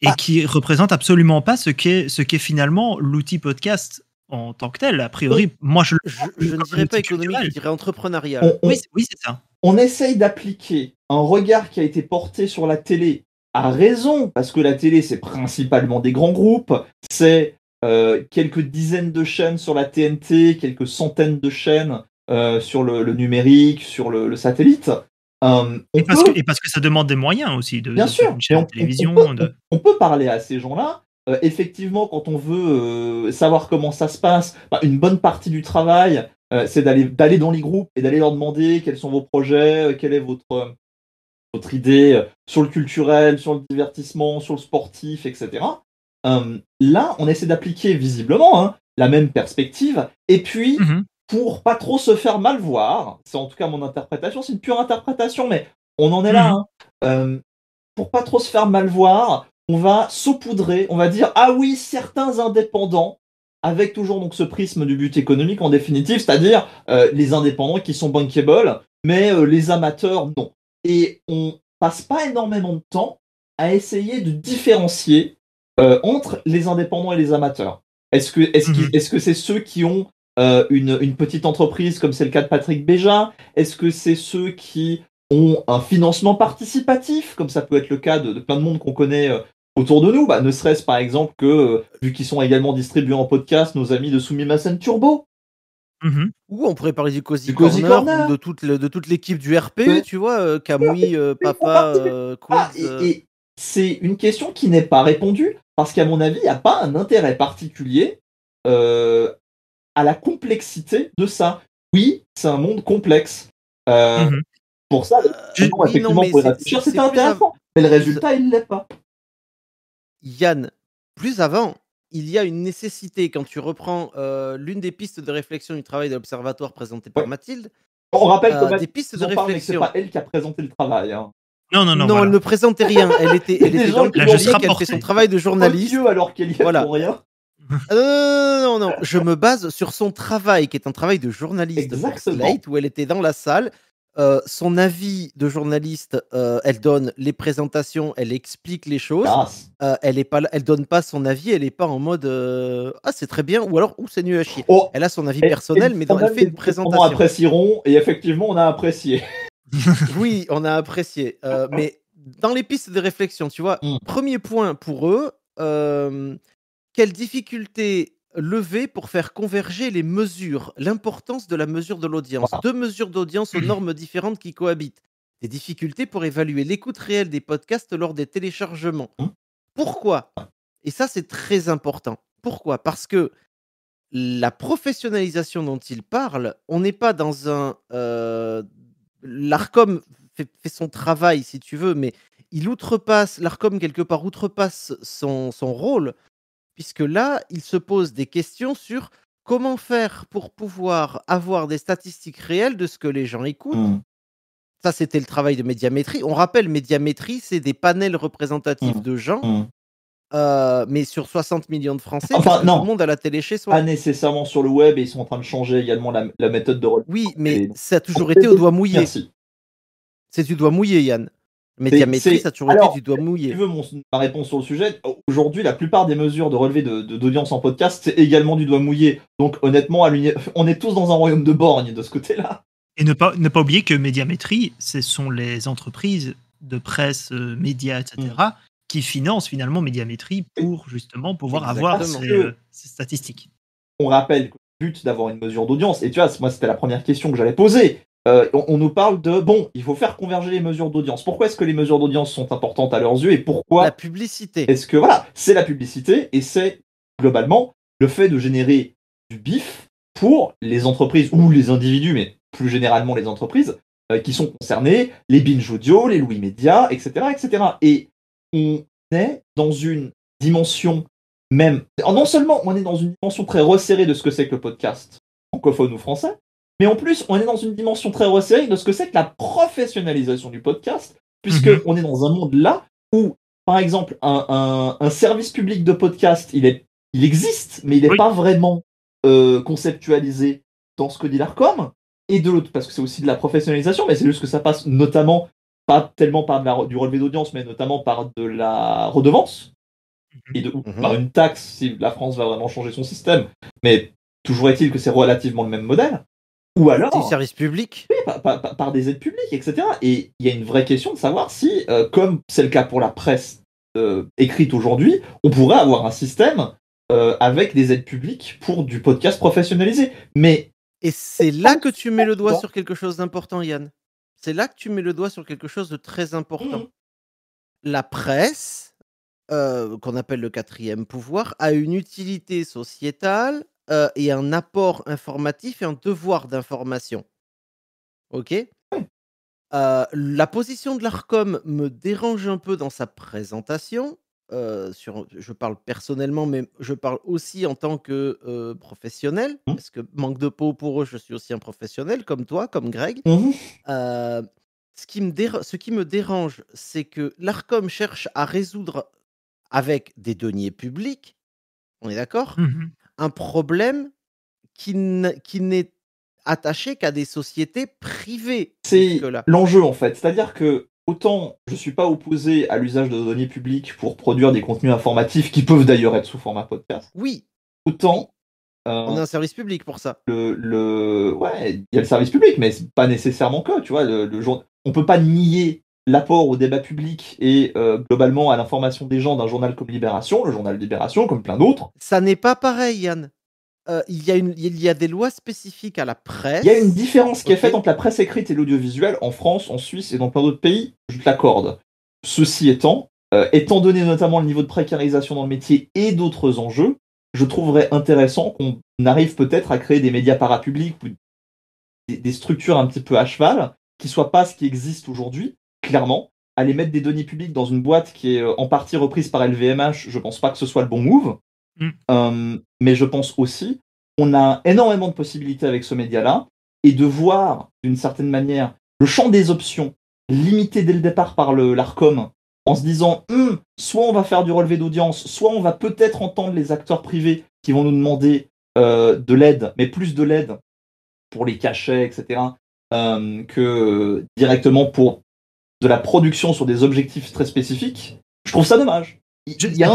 et qui bah. qui représente absolument pas ce qu'est finalement l'outil podcast en tant que tel. A priori, moi je, je, ne dirais pas économique, je dirais entrepreneurial. oui, c'est ça. On essaye d'appliquer un regard qui a été porté sur la télé à raison, parce que la télé, c'est principalement des grands groupes, c'est euh, quelques dizaines de chaînes sur la TNT, quelques centaines de chaînes euh, sur le, numérique, sur le, satellite. Euh, et, parce que, ça demande des moyens aussi de, Bien sûr. télévision. On, peut, parler à ces gens-là. effectivement, quand on veut savoir comment ça se passe, bah, une bonne partie du travail, c'est d'aller dans les groupes et d'aller leur demander quels sont vos projets, quelle est votre, votre idée sur le culturel, sur le divertissement, sur le sportif, etc. Euh, là, on essaie d'appliquer visiblement hein, la même perspective. Et puis, mhm. pour pas trop se faire mal voir, c'est en tout cas mon interprétation, c'est une pure interprétation, mais on en est là. Mhm. Hein. Euh, pour pas trop se faire mal voir, on va saupoudrer, on va dire ah oui, certains indépendants avec toujours donc ce prisme du but économique en définitive, c'est-à-dire euh, les indépendants qui sont bankable, mais les amateurs non. Et on passe pas énormément de temps à essayer de différencier euh, entre les indépendants et les amateurs. Est-ce que est-ce mhm. est -ce que c'est ceux qui ont euh, une, une, petite entreprise comme c'est le cas de Patrick Béja Est-ce que c'est ceux qui ont un financement participatif comme ça peut être le cas de, plein de monde qu'on connaît euh, autour de nous bah, Ne serait-ce par exemple que, vu qu'ils sont également distribués en podcast, nos amis de Soumimassen Turbo mhm. Ou on pourrait parler du Cozy, Corner, de toute, de toute l'équipe du RP, tu vois, Camouille, Papa, c'est une question qui n'est pas répondue parce qu'à mon avis, il n'y a pas un intérêt particulier euh, à la complexité de ça. Oui, c'est un monde complexe. Euh, mhm. Pour ça, effectivement, intéressant. Mais le résultat, il ne l'est pas. Yann, plus avant, il y a une nécessité, quand tu reprends euh, l'une des pistes de réflexion du travail de l'Observatoire présenté par Mathilde, on rappelle que des pistes de C'est pas elle qui a présenté le travail. Hein. Non, non, non. Non, elle ne présentait rien. Elle était, elle était dans le public, elle fait son travail de journaliste. Dieu, alors qu'elle y a pour rien. non, non, non, je me base sur son travail, qui est un travail de journaliste Slate, où elle était dans la salle. son avis de journaliste, elle donne les présentations, elle explique les choses. elle est pas, elle donne pas son avis, elle est pas en mode ah c'est très bien ou alors ou c'est nul à chier. elle a son avis personnel, mais dans, elle fait une présentation. On apprécieront et effectivement on a apprécié. oui, on a apprécié. Euh, mais dans les pistes de réflexion, tu vois, mm. premier point pour eux, quelles euh, quelle difficulté lever pour faire converger les mesures, l'importance de la mesure de l'audience, deux mesures d'audience aux mm. normes différentes qui cohabitent, des difficultés pour évaluer l'écoute réelle des podcasts lors des téléchargements. Mm. Pourquoi Et ça, c'est très important. Pourquoi Parce que la professionnalisation dont ils parlent, on n'est pas dans un, euh, l'ARCOM fait, son travail, si tu veux, mais il outrepasse, l'ARCOM quelque part outrepasse son, rôle, puisque là, il se pose des questions sur comment faire pour pouvoir avoir des statistiques réelles de ce que les gens écoutent. Hmm. Ça, c'était le travail de médiamétrie. On rappelle, médiamétrie, c'est des panels représentatifs hmm. de gens hmm. Euh, mais sur 60 millions de Français, enfin, non. tout le monde a la télé chez Pas nécessairement sur le web, et ils sont en train de changer également la, méthode de Oui, mais ça a toujours été au doigt mouillé. C'est du doigt mouillé, Yann. Médiamétrie, ça a toujours été du doigt mouillé. tu veux ma réponse sur le sujet Aujourd'hui, la plupart des mesures de relevé d'audience de, en podcast, c'est également du doigt mouillé. Donc, honnêtement, on est tous dans un royaume de borgne de ce côté-là. Et ne pas, ne pas oublier que Médiamétrie, ce sont les entreprises de presse, euh, médias, etc., qui finance finalement Médiamétrie pour justement pouvoir avoir euh, ces, statistiques. On rappelle que le but d'avoir une mesure d'audience, et tu vois, moi c'était la première question que j'allais poser. Euh, on, nous parle de bon, il faut faire converger les mesures d'audience. Pourquoi est-ce que les mesures d'audience sont importantes à leurs yeux et pourquoi La publicité. Est-ce que voilà, c'est la publicité et c'est globalement le fait de générer du bif pour les entreprises ou les individus, mais plus généralement les entreprises euh, qui sont concernées, les binge audio, les Louis Média, etc., etc. Et on est dans une dimension même. Non seulement on est dans une dimension très resserrée de ce que c'est que le podcast francophone ou français, mais en plus on est dans une dimension très resserrée de ce que c'est que la professionnalisation du podcast, puisque mhm. on est dans un monde là où, par exemple, un, service public de podcast, il, existe, mais il n'est pas vraiment euh, conceptualisé dans ce que dit l'ARCOM. Et de l'autre, parce que c'est aussi de la professionnalisation, mais c'est juste que ça passe notamment pas tellement par du relevé d'audience, mais notamment par de la redevance, mhm. et de, mhm. par une taxe si la France va vraiment changer son système. Mais toujours est-il que c'est relativement le même modèle. Ou alors. Des services publics par, des aides publiques, etc. Et il y a une vraie question de savoir si, euh, comme c'est le cas pour la presse euh, écrite aujourd'hui, on pourrait avoir un système euh, avec des aides publiques pour du podcast professionnalisé. Mais. Et c'est là que tu mets le doigt sur quelque chose d'important, Yann c'est là que tu mets le doigt sur quelque chose de très important. Mmh. La presse, euh, qu'on appelle le quatrième pouvoir, a une utilité sociétale euh, et un apport informatif et un devoir d'information. Ok mmh. euh, La position de l'ARCOM me dérange un peu dans sa présentation, sur, je parle personnellement, mais je parle aussi en tant que professionnel, mmh. parce que manque de peau pour eux, je suis aussi un professionnel, comme toi, comme Greg. Mmh ce, qui me dérange, c'est que l'ARCOM cherche à résoudre avec des deniers publics, on est d'accord, mmh un problème qui, qui n'est attaché qu'à des sociétés privées. C'est l'enjeu en fait. C'est-à-dire que Autant je ne suis pas opposé à l'usage de données publiques pour produire des contenus informatifs qui peuvent d'ailleurs être sous format podcast. Oui. Autant. Euh, on a un service public pour ça. Le, le... Ouais, il y a le service public, mais c'est pas nécessairement que, tu vois, le, On peut pas nier l'apport au débat public et euh, globalement à l'information des gens d'un journal comme Libération, le journal Libération, comme plein d'autres. Ça n'est pas pareil, Yann. Euh, il, y a il y a des lois spécifiques à la presse. Il y a une différence qui est faite entre la presse écrite et l'audiovisuel en France, en Suisse et dans plein d'autres pays, je te l'accorde. Ceci étant, euh, étant donné notamment le niveau de précarisation dans le métier et d'autres enjeux, je trouverais intéressant qu'on arrive peut-être à créer des médias parapublics ou des, structures un petit peu à cheval qui soient pas ce qui existe aujourd'hui, clairement. Aller mettre des données publiques dans une boîte qui est euh, en partie reprise par LVMH, je pense pas que ce soit le bon move. Mm. Hum, mais je pense aussi qu'on a énormément de possibilités avec ce média-là, et de voir, d'une certaine manière, le champ des options limité dès le départ par l'ARCOM, en se disant, hum, soit on va faire du relevé d'audience, soit on va peut-être entendre les acteurs privés qui vont nous demander euh, de l'aide, mais plus de l'aide pour les cachets, etc., euh, que directement pour de la production sur des objectifs très spécifiques. Je trouve ça dommage. C'est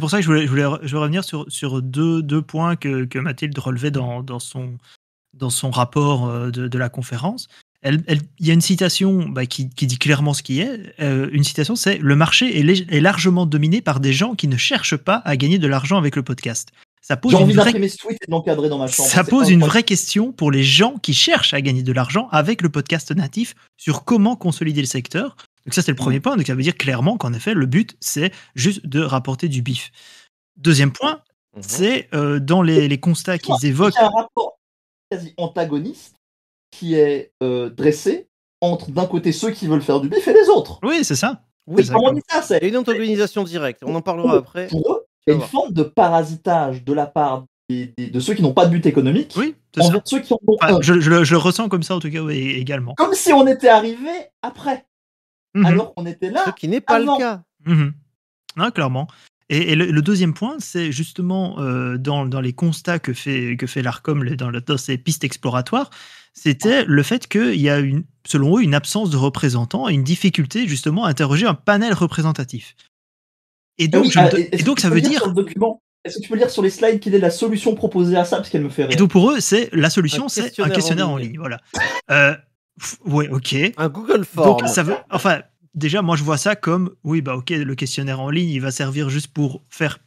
pour, ça, que je voulais, revenir sur, deux, points que, Mathilde relevait dans, son, rapport euh, de, la conférence. il y a une citation bah, qui, dit clairement ce qui est. Euh, une citation, c'est Le marché est, largement dominé par des gens qui ne cherchent pas à gagner de l'argent avec le podcast. Ça pose une vraie question pour les gens qui cherchent à gagner de l'argent avec le podcast natif sur comment consolider le secteur, donc ça, c'est le premier mm. point. Donc ça veut dire clairement qu'en effet, le but, c'est juste de rapporter du bif. Deuxième point, mhm. c'est euh, dans les, les constats qu'ils évoquent... Il un rapport quasi antagoniste qui est euh, dressé entre d'un côté ceux qui veulent faire du bif et les autres. Oui, c'est ça. Oui, c'est une antagonisation directe, on en parlera après. Pour eux, une forme de parasitage de la part de ceux qui n'ont pas de but économique oui, envers ceux qui ont je, je, le ressens comme ça, en tout cas, également. Comme si on était arrivé après. Mhm. alors qu'on était là. Ce qui n'est pas le cas. Mhm. Non, clairement. Et, le, deuxième point, c'est justement euh, dans, dans, les constats que fait, que fait l'ARCOM dans, ses pistes exploratoires, c'était le fait qu'il y a, une, selon eux, une absence de représentants et une difficulté justement à interroger un panel représentatif. Et ah donc, ah, ça veut dire... Est-ce que tu peux lire sur les slides quelle est la solution proposée à ça Parce qu'elle me fait rire. Et donc pour eux, c'est la solution, c'est un questionnaire en ligne. voilà. Euh, Ouais, ok. Un Google Form. ça veut, enfin, déjà, moi, je vois ça comme, oui, bah, ok, le questionnaire en ligne, il va servir juste pour faire,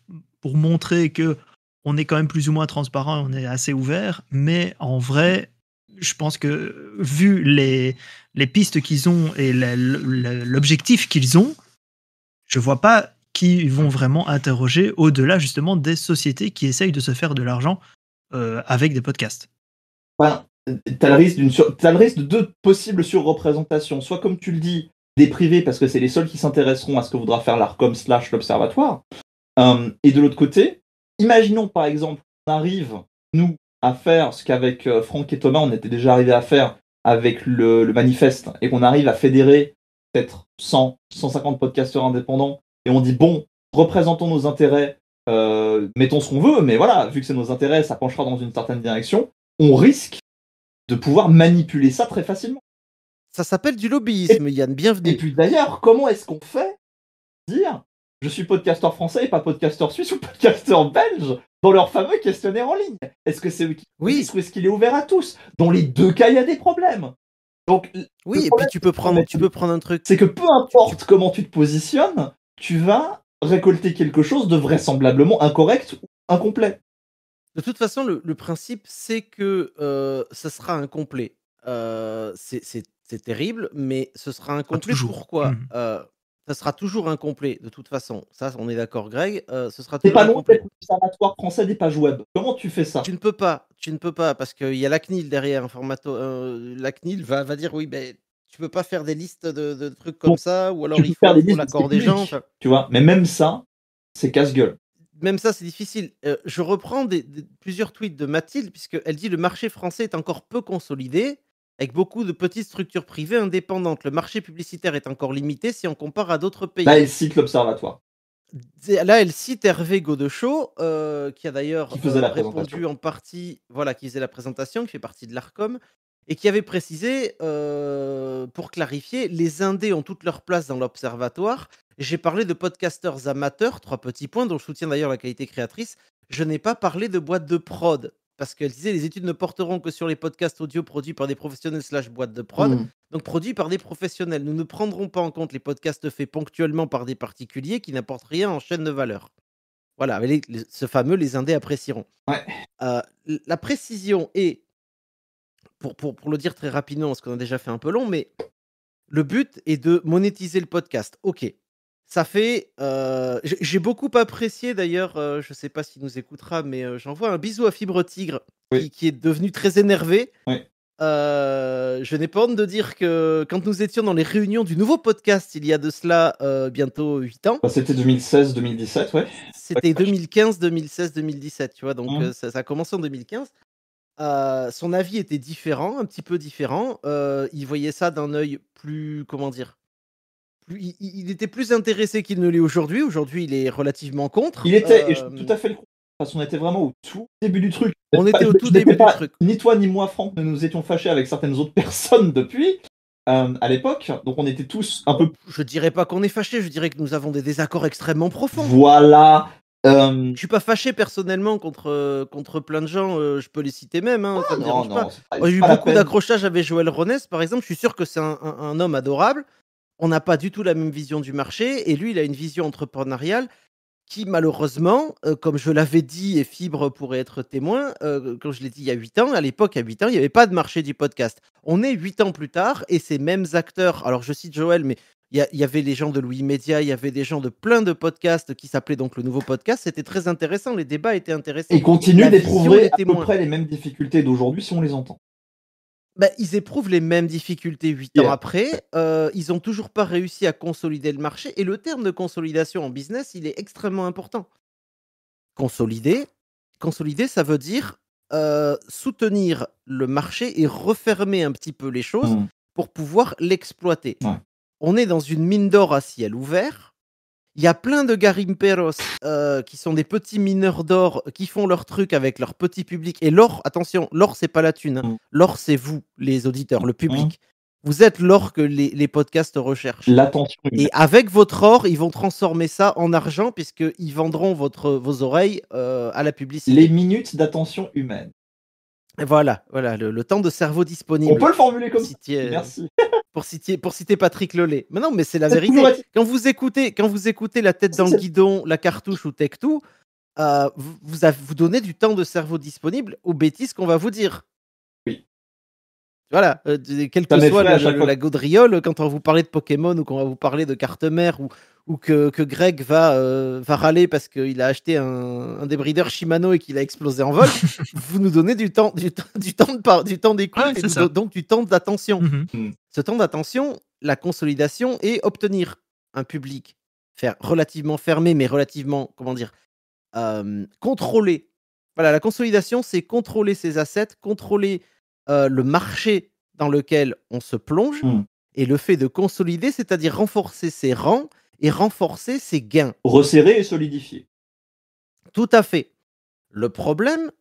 pour montrer que on est quand même plus ou moins transparent, on est assez ouvert, mais en vrai, je pense que vu les, les pistes qu'ils ont et l'objectif qu'ils ont, je vois pas qui vont vraiment interroger au-delà justement des sociétés qui essayent de se faire de l'argent euh, avec des podcasts. ouais t'as le risque d'une sur... le risque de deux possibles surreprésentations. Soit comme tu le dis, des privés parce que c'est les seuls qui s'intéresseront à ce que voudra faire l'Arcom slash l'observatoire. Euh, et de l'autre côté, imaginons par exemple qu'on arrive, nous, à faire ce qu'avec euh, Franck et Thomas, on était déjà arrivé à faire avec le, le manifeste, et qu'on arrive à fédérer peut-être 100, 150 podcasteurs indépendants, et on dit, bon, représentons nos intérêts, euh, mettons ce qu'on veut, mais voilà, vu que c'est nos intérêts, ça penchera dans une certaine direction, on risque de pouvoir manipuler ça très facilement. Ça s'appelle du lobbyisme, Yann, bienvenue. Et puis d'ailleurs, comment est-ce qu'on fait dire je suis podcasteur français et pas podcasteur suisse ou podcasteur belge dans leur fameux questionnaire en ligne Est-ce que c'est oui. ou est-ce qu'il est ouvert à tous Dans les deux cas, il y a des problèmes. Donc, oui, et puis tu peux, prendre, tu peux prendre un truc. C'est que peu importe comment tu te positionnes, tu vas récolter quelque chose de vraisemblablement incorrect ou incomplet. De toute façon, le, principe, c'est que euh, ça sera incomplet. Euh, c'est terrible, mais ce sera incomplet. Toujours Pourquoi mmh euh, Ça sera toujours incomplet, de toute façon. Ça, on est d'accord, Greg. ce sera toujours pas incomplet. L'observatoire français des pages web. Comment tu fais ça Tu ne peux pas. Tu ne peux pas, parce qu'il y a la CNIL derrière. Un la CNIL va, dire oui, ben. Tu peux pas faire des listes de, trucs comme ça, ou alors il faut l'accord des gens. Tu vois, mais même ça, c'est casse-gueule même ça, c'est difficile. Euh, je reprends plusieurs tweets de Mathilde, puisqu'elle dit le marché français est encore peu consolidé, avec beaucoup de petites structures privées indépendantes. Le marché publicitaire est encore limité si on compare à d'autres pays. Là, elle cite l'Observatoire. Là, elle cite Hervé Godechaux, euh, qui a d'ailleurs euh, répondu en partie, voilà, qui faisait la présentation, qui fait partie de l'ARCOM, et qui avait précisé, pour clarifier, les Indés ont toute leur place dans l'Observatoire, j'ai parlé de podcasteurs amateurs, trois petits points, dont je soutiens d'ailleurs la qualité créatrice. Je n'ai pas parlé de boîtes de prod, parce qu'elle disait les études ne porteront que sur les podcasts audio produits par des professionnels slash boîtes de prod, mmh. donc produits par des professionnels. Nous ne prendrons pas en compte les podcasts faits ponctuellement par des particuliers qui n'apportent rien en chaîne de valeur. Voilà, ce fameux les indés apprécieront. Euh, la précision est, pour, pour, pour le dire très rapidement, parce qu'on a déjà fait un peu long, mais le but est de monétiser le podcast. Ok, ça fait. Euh, j'ai beaucoup apprécié d'ailleurs, je euh, je sais pas s'il nous écoutera, mais euh, j'envoie un bisou à Fibre Tigre, qui, est devenu très énervé. je n'ai pas honte de dire que quand nous étions dans les réunions du nouveau podcast, il y a de cela bientôt 8 ans, bah, C'était 2016-2017, ouais. c'était 2015, 2016, 2017, tu vois, donc mmh. ça, a commencé en 2015. son avis était différent, un petit peu différent. il voyait ça d'un œil plus, comment dire, il, était plus intéressé qu'il ne l'est aujourd'hui. Aujourd'hui, il est relativement contre. Il était et je, euh, tout à fait le parce on était vraiment au tout début du truc. On était au tout début du truc. Ni toi ni moi, Franck, nous nous étions fâchés avec certaines autres personnes depuis. Euh, à l'époque, donc on était tous un peu. Je dirais pas qu'on est fâchés, je dirais que nous avons des désaccords extrêmement profonds. Voilà. Euh, je suis pas fâché personnellement contre, contre plein de gens, je peux les citer même, hein, ah, me non, non, pas. J'ai eu beaucoup d'accrochages avec Joël Ronès, par exemple, je suis sûr que c'est un homme adorable on n'a pas du tout la même vision du marché. Et lui, il a une vision entrepreneuriale qui, malheureusement, euh, comme je l'avais dit, et Fibre pourrait être témoin, euh, quand je l'ai dit il y a 8 ans, à l'époque, à 8 ans, il n'y avait pas de marché du podcast. On est 8 ans plus tard, et ces mêmes acteurs, alors je cite Joël, mais il y, avait les gens de Louis Media, il y avait des gens de plein de podcasts qui s'appelaient donc le nouveau podcast. C'était très intéressant, les débats étaient intéressants. Et continuent d'éprouver à peu près les mêmes difficultés d'aujourd'hui si on les entend. Bah, ils éprouvent les mêmes difficultés huit ans après. Euh, ils n'ont toujours pas réussi à consolider le marché. Et le terme de consolidation en business, il est extrêmement important. Consolider, consolider, ça veut dire euh, soutenir le marché et refermer un petit peu les choses mmh. pour pouvoir l'exploiter. On est dans une mine d'or à ciel ouvert. Il y a plein de garimperos euh, qui sont des petits mineurs d'or euh, qui font leur truc avec leur petit public. Et l'or, attention, l'or, c'est pas la thune. Hein. Mm. L'or, c'est vous, les auditeurs, le public. Mm. Vous êtes l'or que les, podcasts recherchent. L'attention. Et avec votre or, ils vont transformer ça en argent puisqu'ils vendront votre, vos oreilles euh, à la publicité. Les minutes d'attention humaine. Voilà, voilà le, temps de cerveau disponible. On peut le formuler comme ça. Euh, Merci. Pour citer, pour citer Patrick Lelay. Mais non, mais c'est la vérité. Quand vous écoutez, quand vous écoutez la tête dans le guidon, la cartouche ou Tech2, euh, vous, vous donnez du temps de cerveau disponible aux bêtises qu'on va vous dire. Voilà, euh, quelle que soit la, gaudriole, quand on va vous parler de Pokémon ou qu'on va vous parler de carte mère ou, ou que, que Greg va, euh, va râler parce qu'il a acheté un, un débrideur Shimano et qu'il a explosé en vol, vous nous donnez du temps, du, temps, de du temps d'écoute et donc du temps d'attention. Mm-hmm. Ce temps d'attention, la consolidation et obtenir un public faire relativement fermé, mais relativement, comment dire, euh, contrôlé. Voilà, la consolidation, c'est contrôler ses assets, contrôler euh, le marché dans lequel on se plonge hmm. et le fait de consolider, c'est-à-dire renforcer ses rangs et renforcer ses gains. Resserrer et solidifier. Tout à fait. Le problème,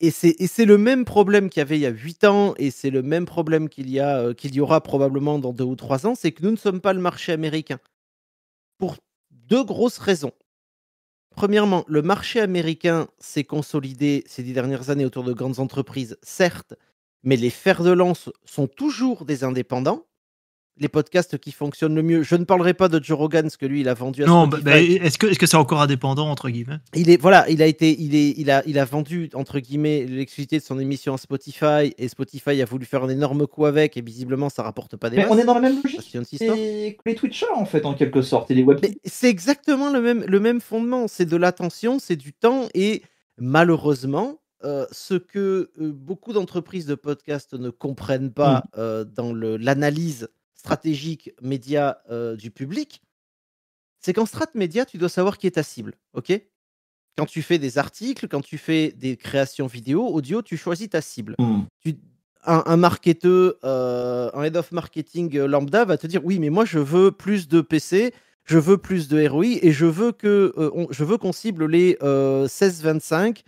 et c'est le même problème qu'il y avait il y a 8 ans, et c'est le même problème qu'il y, euh, y aura probablement dans 2 ou 3 ans, c'est que nous ne sommes pas le marché américain. Pour deux grosses raisons. Premièrement, le marché américain s'est consolidé ces dix dernières années autour de grandes entreprises, certes, mais les fers de lance sont toujours des indépendants. Les podcasts qui fonctionnent le mieux. Je ne parlerai pas de Joe Rogan, ce que lui, il a vendu à Non, mais bah, bah, est-ce que c'est encore indépendant, entre guillemets il est, Voilà, il a, été, il, est, il, a, il a vendu, entre guillemets, l'exclusivité de son émission à Spotify, et Spotify a voulu faire un énorme coup avec, et visiblement, ça rapporte pas des mais On est dans la même logique les Twitchers, en fait, en quelque sorte, et les web. C'est exactement le même, le même fondement. C'est de l'attention, c'est du temps, et malheureusement, euh, ce que euh, beaucoup d'entreprises de podcast ne comprennent mmh. pas euh, dans l'analyse stratégique média du public, c'est qu'en strat média, tu dois savoir qui est ta cible. Quand tu fais des articles, quand tu fais des créations vidéo, audio, tu choisis ta cible. Mmh. un, marketeur, un head of marketing lambda va te dire Oui, mais moi, je veux plus de PC, je veux plus de ROI et je veux qu'on cible les 16-25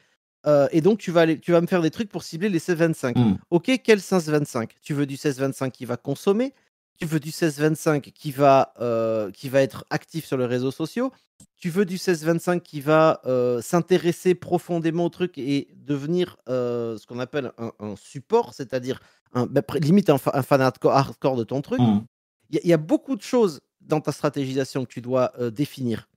euh, et donc, tu vas, tu vas me faire des trucs pour cibler les 16-25. Hmm. Ok, quel 16,25 Tu veux du 16,25 qui va consommer Tu veux du 16,25 qui, va, euh, qui va être actif sur les réseaux sociaux Tu veux du 16,25 qui va euh, s'intéresser profondément au truc et devenir ce qu'on appelle un, support, c'est-à-dire un, bah, limite un, fan hardcore de ton truc hmm. Il y, y, a beaucoup de choses dans ta stratégisation que tu dois définir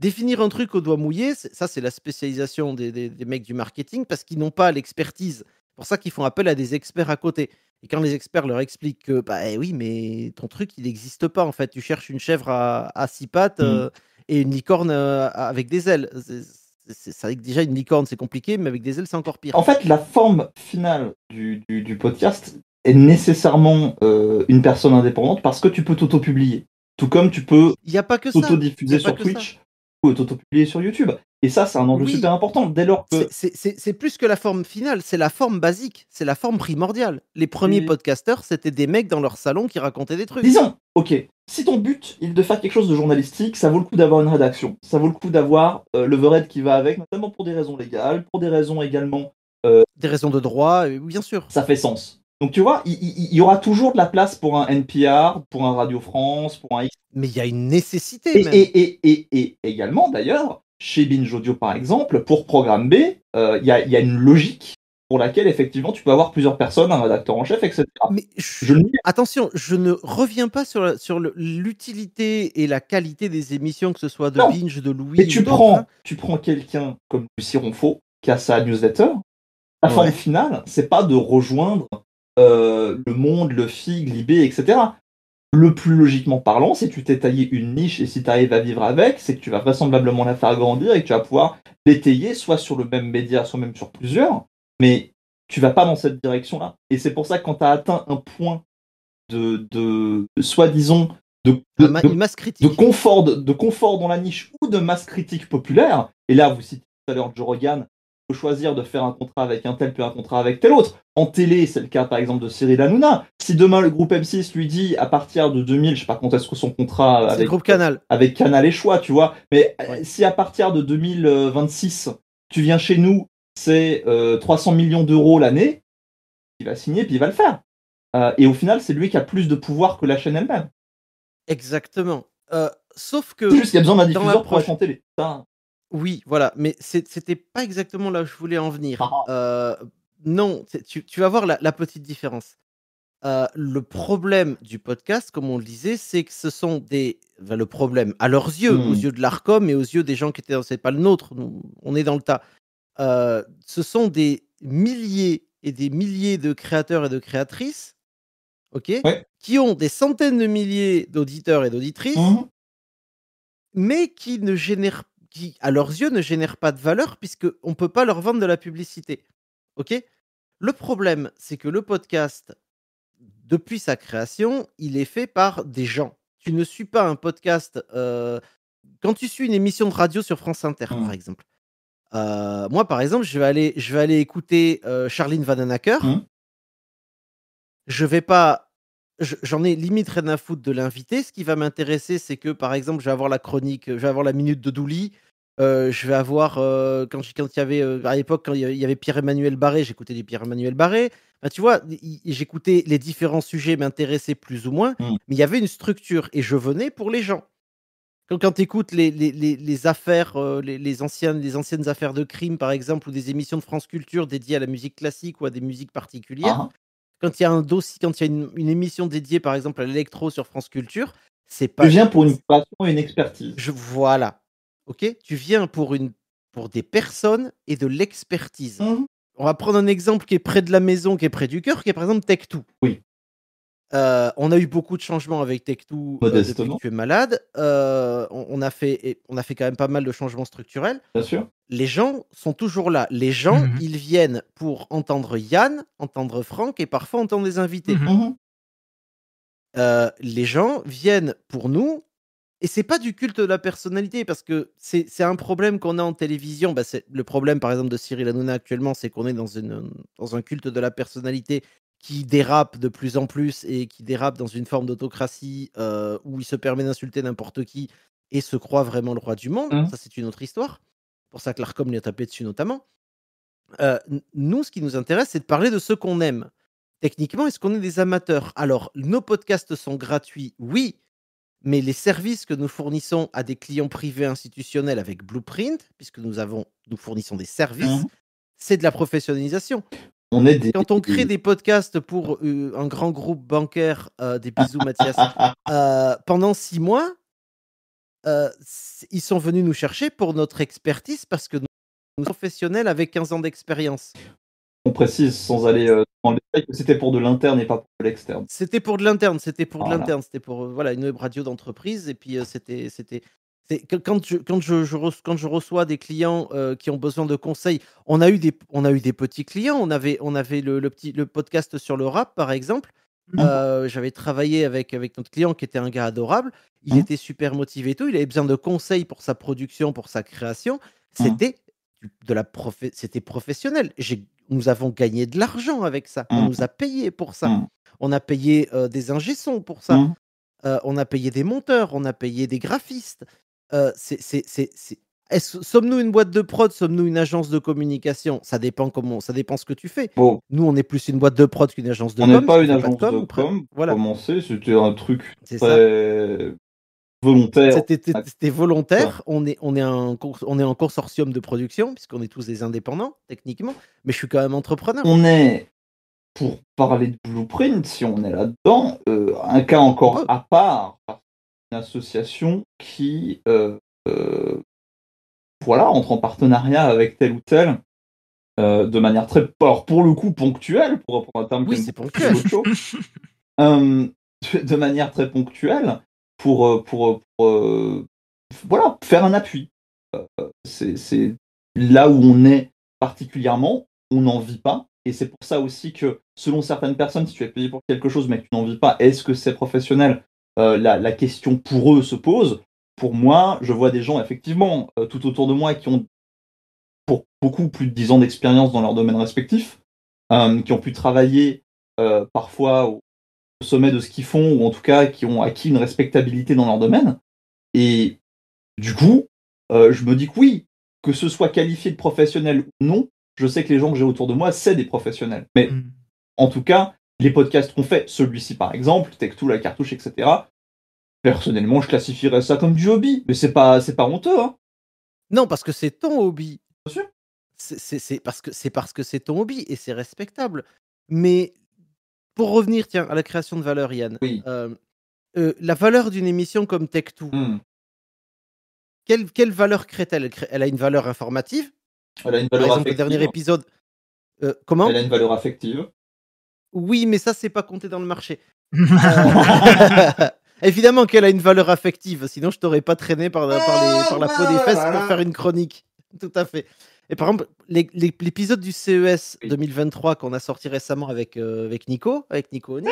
définir un truc au doigt mouillé, ça c'est la spécialisation des, mecs du marketing parce qu'ils n'ont pas l'expertise. C'est pour ça qu'ils font appel à des experts à côté. Et quand les experts leur expliquent que, bah eh oui, mais ton truc, il n'existe pas en fait. Tu cherches une chèvre à, six pattes mmh. euh, et une licorne euh, avec des ailes. C'est vrai déjà une licorne, c'est compliqué, mais avec des ailes, c'est encore pire. En fait, la forme finale du, podcast est nécessairement euh, une personne indépendante parce que tu peux t'auto-publier. Tout comme tu peux Il diffuser sur Twitch. Tout publié sur YouTube. Et ça, c'est un enjeu super important. Dès lors que. C'est plus que la forme finale, c'est la forme basique, c'est la forme primordiale. Les premiers podcasteurs, c'était des mecs dans leur salon qui racontaient des trucs. Disons, ok, si ton but est de faire quelque chose de journalistique, ça vaut le coup d'avoir une rédaction, ça vaut le coup d'avoir euh, le verre qui va avec, notamment pour des raisons légales, pour des raisons également. Euh, des raisons de droit, euh, bien sûr. Ça fait sens. Donc tu vois, il, y, aura toujours de la place pour un NPR, pour un Radio France, pour un X. Mais il y a une nécessité. Et, également d'ailleurs, chez Binge Audio par exemple, pour Programme B, euh, il y, a, une logique pour laquelle effectivement tu peux avoir plusieurs personnes, un rédacteur en chef, etc. Mais attention, je ne reviens pas sur, l'utilité et la qualité des émissions, que ce soit de Binge, de Louis. Mais hein. tu prends, quelqu'un comme Lucie Ronfaux qui a sa newsletter. La fin finale, c'est pas de rejoindre euh, le monde, le FIG, l'IB, etc. Le plus logiquement parlant, si tu t'es taillé une niche et si tu arrives à vivre avec, c'est que tu vas vraisemblablement la faire grandir et que tu vas pouvoir l'étayer soit sur le même média, soit même sur plusieurs, mais tu vas pas dans cette direction-là. Et c'est pour ça que quand tu as atteint un point de, de, soit disons, de, critique. de, confort, de confort dans la niche ou de masse critique populaire. Et là, vous citez tout à l'heure Joe Rogan, choisir de faire un contrat avec un tel puis un contrat avec tel autre. En télé, c'est le cas par exemple de Cyril Hanouna. Si demain le groupe M6 lui dit à partir de 2000, je sais pas quand est-ce que son contrat avec, groupe Canal. avec Canal et Choix, tu vois, mais euh, si à partir de 2026, tu viens chez nous, c'est 300 euh, millions d'euros l'année, il va signer puis il va le faire. Euh, et au final, c'est lui qui a plus de pouvoir que la chaîne elle-même. Exactement. sauf que. y a besoin d'un diffuseur pour en télé. Oui, voilà, mais c'était pas exactement là où je voulais en venir. Ah, ah. Euh, non, tu, vas voir la, petite différence. Euh, le problème du podcast, comme on le disait, c'est que ce sont des. le problème, à leurs yeux, aux mmh. yeux de l'ARCOM et aux yeux des gens qui étaient dans. C'est pas le nôtre, on est dans le tas. Euh, ce sont des milliers et des milliers de créateurs et de créatrices, ok, qui ont des centaines de milliers d'auditeurs et d'auditrices, mmh. mais qui ne génèrent qui, à leurs yeux, ne génèrent pas de valeur puisqu'on ne peut pas leur vendre de la publicité. OK Le problème, c'est que le podcast, depuis sa création, il est fait par des gens. Tu ne suis pas un podcast. Euh, quand tu suis une émission de radio sur France Inter, par mmh. exemple, euh, moi, par exemple, je vais aller, je vais aller écouter euh, Charline Vananacker. Je mmh. Je vais pas j'en ai limite rien à foutre de l'inviter. Ce qui va m'intéresser, c'est que par exemple, je vais avoir la chronique, je vais avoir la minute de Douli. Euh, je vais avoir euh, quand il y avait euh, à l'époque quand il y avait Pierre-Emmanuel Barré, j'écoutais les Pierre-Emmanuel Barré. tu vois, j'écoutais les différents sujets m'intéressaient plus ou moins, mm. mais il y avait une structure et je venais pour les gens. quand tu écoutes les, affaires, les, anciennes, les anciennes affaires de crime, par exemple, ou des émissions de France Culture dédiées à la musique classique ou à des musiques particulières, ah quand il y a un dossier, quand il y a une, émission dédiée, par exemple, à l'électro sur France Culture, c'est pas. Tu viens pour une passion et une expertise. Je, voilà. Ok Tu viens pour, une, pour des personnes et de l'expertise. Mmh. On va prendre un exemple qui est près de la maison, qui est près du cœur, qui est par exemple Tech2. Oui. Euh, on a eu beaucoup de changements avec Tech2 euh, tu es malade. Euh, on, a fait, on a fait quand même pas mal de changements structurels. Bien sûr. Les gens sont toujours là. Les gens, mhm. ils viennent pour entendre Yann, entendre Franck et parfois entendre des invités. Mhm. Mhm. les gens viennent pour nous. Et c'est pas du culte de la personnalité parce que c'est un problème qu'on a en télévision. Bah, le problème, par exemple, de Cyril Hanouna actuellement, c'est qu'on est dans un culte de la personnalité qui dérape de plus en plus et qui dérape dans une forme d'autocratie euh, où il se permet d'insulter n'importe qui et se croit vraiment le roi du monde. Mmh. Ça, c'est une autre histoire. Pour ça que l'ARCOM lui a tapé dessus notamment. Euh, nous, ce qui nous intéresse, c'est de parler de ce qu'on aime. Techniquement, est-ce qu'on est des amateurs Alors, nos podcasts sont gratuits, oui, mais les services que nous fournissons à des clients privés institutionnels avec Blueprint, puisque nous avons, nous fournissons des services, mmh. c'est de la professionnalisation. Quand on crée des podcasts pour euh, un grand groupe bancaire, euh, des bisous Mathias, euh, pendant six mois, ils sont venus nous chercher pour notre expertise parce que nous sommes professionnels avec 15 ans d'expérience. On précise sans aller dans le détail que c'était pour de l'interne et pas pour de l'externe. C'était pour de l'interne, c'était pour de l'interne, c'était pour voilà une radio d'entreprise et puis c'était c'était quand, je, quand, je, quand je reçois des clients euh, qui ont besoin de conseils, on a eu des, on a eu des petits clients. On avait, on avait le, petit, le podcast sur le rap, par exemple. Mmh. Euh, j'avais travaillé avec, avec notre client qui était un gars adorable. Il mmh. était super motivé et tout. Il avait besoin de conseils pour sa production, pour sa création. Mmh. C'était de la c'était professionnel. Nous avons gagné de l'argent avec ça. On nous a payé pour ça. On a payé euh, des des ingessons pour ça. on a payé des monteurs, on a payé des graphistes. Euh, sommes-nous une boîte de prod Sommes-nous une agence de communication Ça dépend comment, ça dépend ce que tu fais. Nous, on est plus une boîte de prod qu'une agence de on On n'est pas une agence de com. Commencer, c'était un truc très volontaire. C'était, volontaire. On est, on est un, on est en consortium de production puisqu'on est tous des indépendants techniquement, mais je suis quand même entrepreneur. On est pour parler de blueprint, si on est là-dedans, euh, un cas encore oh. à part, association qui euh, euh, voilà, entre en partenariat avec tel ou tel euh, de manière très, pour le coup ponctuelle, pour reprendre un terme oui, c'est ponctuel. de manière très ponctuelle pour, pour, pour voilà, faire un appui. c'est là où on est particulièrement, on n'en vit pas. Et c'est pour ça aussi que, selon certaines personnes, si tu es payé pour quelque chose mais que tu n'en vis pas, est-ce que c'est professionnel euh, la, question pour eux se pose. Pour moi, je vois des gens effectivement euh, tout autour de moi qui ont pour beaucoup plus de 10 ans d'expérience dans leur domaine respectif, euh, qui ont pu travailler parfois au sommet de ce qu'ils font, ou en tout cas qui ont acquis une respectabilité dans leur domaine. Et du coup, je me dis que oui, que ce soit qualifié de professionnel ou non, je sais que les gens que j'ai autour de moi, c'est des professionnels. Mais hmm. en tout cas, les podcasts qu'on fait, celui-ci par exemple, Tech tout la cartouche, etc. Personnellement, je classifierais ça comme du hobby, mais c'est pas, c'est pas honteux. Hein. Non, parce que c'est ton hobby. Bien sûr. C'est parce que c'est parce que c'est ton hobby et c'est respectable. Mais pour revenir, tiens, à la création de valeur, Yann. Euh, euh, la valeur d'une émission comme Tech2, hmm. quelle, valeur crée-t-elle Elle a une valeur informative. Elle a une valeur affective. dernier épisode. Euh, comment Elle a une valeur affective. Oui, mais ça, c'est pas compté dans le marché. Euh, évidemment qu'elle a une valeur affective, sinon je t'aurais pas traîné par, oh, la peau des fesses pour faire une chronique. Tout à fait. Et par exemple, l'épisode du CES 2023 qu'on a sorti récemment avec, euh, Nico, avec Nico Oni,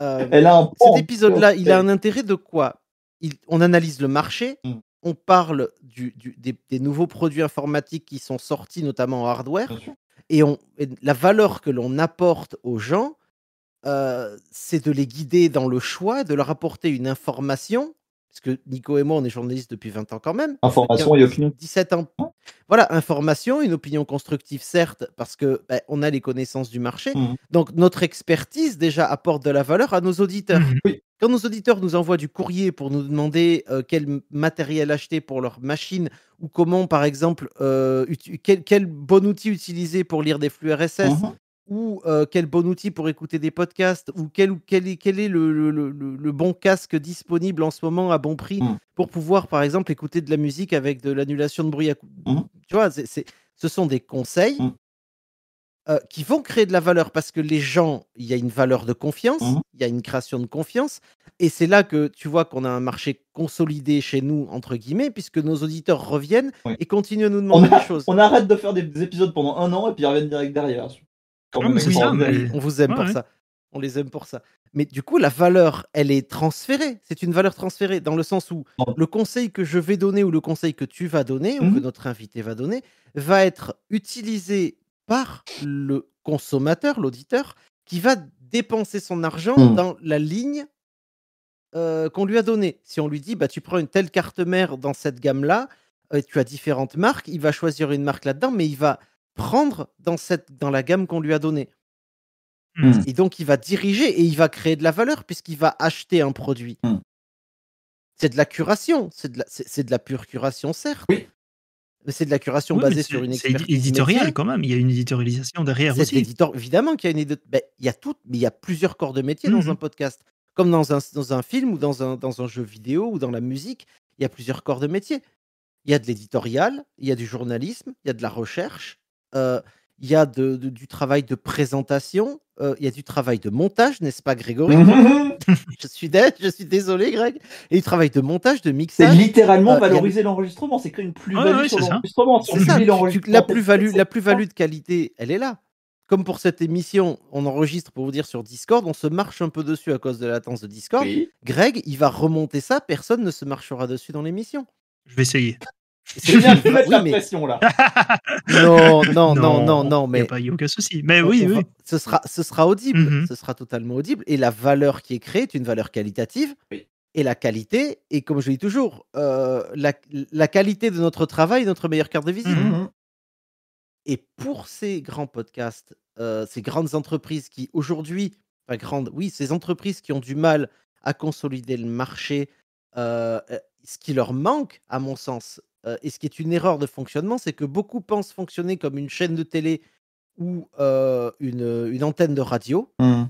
euh, cet épisode-là, il a un intérêt de quoi On analyse le marché, mm. on parle des, nouveaux produits informatiques qui sont sortis, notamment en hardware, et, la valeur que l'on apporte aux gens, euh, c'est de les guider dans le choix, de leur apporter une information parce que Nico et moi, on est journalistes depuis 20 ans quand même. Information et opinion. 17 ans. Voilà, information, une opinion constructive, certes, parce que ben, on a les connaissances du marché. Mmh. Donc, notre expertise, déjà, apporte de la valeur à nos auditeurs. Mmh. Quand nos auditeurs nous envoient du courrier pour nous demander euh, quel matériel acheter pour leur machine ou comment, par exemple, euh, quel, bon outil utiliser pour lire des flux RSS, ou euh, quel bon outil pour écouter des podcasts, ou quel, est, le, bon casque disponible en ce moment à bon prix mmh. pour pouvoir, par exemple, écouter de la musique avec de l'annulation de bruit. À... coup mmh. Tu vois, ce sont des conseils mmh. euh, qui vont créer de la valeur parce que les gens, il y a une valeur de confiance, il y a une création de confiance, et c'est là que tu vois qu'on a un marché consolidé chez nous, entre guillemets, puisque nos auditeurs reviennent et continuent à nous demander des choses. On arrête de faire des épisodes pendant un an et puis ils reviennent direct derrière. Ah, on, vous aime pour ça. On les aime pour ça. Mais du coup, la valeur, elle est transférée. C'est une valeur transférée dans le sens où le conseil que je vais donner ou le conseil que tu vas donner ou mhm. que notre invité va donner va être utilisé par le consommateur, l'auditeur, qui va dépenser son argent hmm. dans la ligne euh, qu'on lui a donnée. Si on lui dit, bah, tu prends une telle carte mère dans cette gamme-là, euh, tu as différentes marques, il va choisir une marque là-dedans, mais il va prendre dans, cette, dans la gamme qu'on lui a donnée. Hmm. Hmm. Et donc, il va diriger et il va créer de la valeur puisqu'il va acheter un produit. Hmm. C'est de la curation, c'est de la, c'est, de la pure curation, certes. Mais c'est de la curation basée sur une expertise. C'est éditorial quand même, il y a une éditorialisation derrière aussi. Évidemment qu'il y a une ben, il y a tout, mais il y a plusieurs corps de métier dans un mhm. podcast. Comme dans un, dans un film ou dans un, dans un jeu vidéo ou dans la musique, il y a plusieurs corps de métier. Il y a de l'éditorial, il y a du journalisme, il y a de la recherche, euh, il y a du travail de présentation, euh, il y a du travail de montage, n'est-ce pas, Grégory mhm. je, suis je suis désolé, Greg. Et du travail de montage, de mixage. C'est littéralement euh, valoriser l'enregistrement, c'est créer une plus-value sur l'enregistrement. La plus-value de qualité, elle est là. Comme pour cette émission, on enregistre pour vous dire sur Discord, on se marche un peu dessus à cause de la latence de Discord. Greg, il va remonter ça, personne ne se marchera dessus dans l'émission. Je vais essayer. C'est bien de mettre la pression là. non, non, non, non, non, mais. Il pas, y aucun souci. Mais oui, oui. Ce sera, ce sera audible. Mhm. Ce sera totalement audible. Et la valeur qui est créée est une valeur qualitative. Et la qualité, et comme je dis toujours, euh, la, la, qualité de notre travail notre meilleure carte de mhm. visite. Et pour ces grands podcasts, euh, ces grandes entreprises qui aujourd'hui, enfin grandes, oui, ces entreprises qui ont du mal à consolider le marché, euh, ce qui leur manque, à mon sens, et ce qui est une erreur de fonctionnement, c'est que beaucoup pensent fonctionner comme une chaîne de télé ou une, une, antenne de radio, mmh.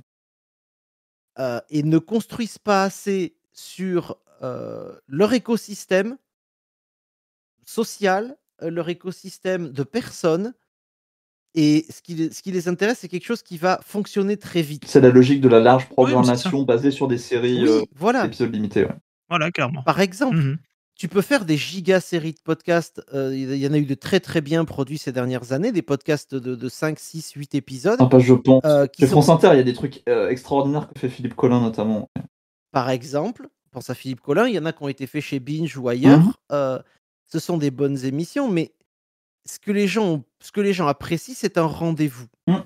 et ne construisent pas assez sur leur écosystème social, leur écosystème de personnes. Et ce qui, ce qui les intéresse, c'est quelque chose qui va fonctionner très vite. C'est la logique de la large programmation basée sur des séries voilà. épisodes limités. Voilà, clairement. Par exemple. Mmh tu peux faire des giga séries de podcasts. Euh, il y en a eu de très très bien produits ces dernières années, des podcasts de, 5, 6, 8 épisodes. je pense. Euh, Inter, il y a des trucs euh, extraordinaires que fait Philippe Collin notamment. Par exemple, pense à Philippe Collin, il y en a qui ont été faits chez Binge ou ailleurs. Mhm. ce sont des bonnes émissions, mais ce que les gens, ce que les gens apprécient, c'est un rendez-vous. Mm.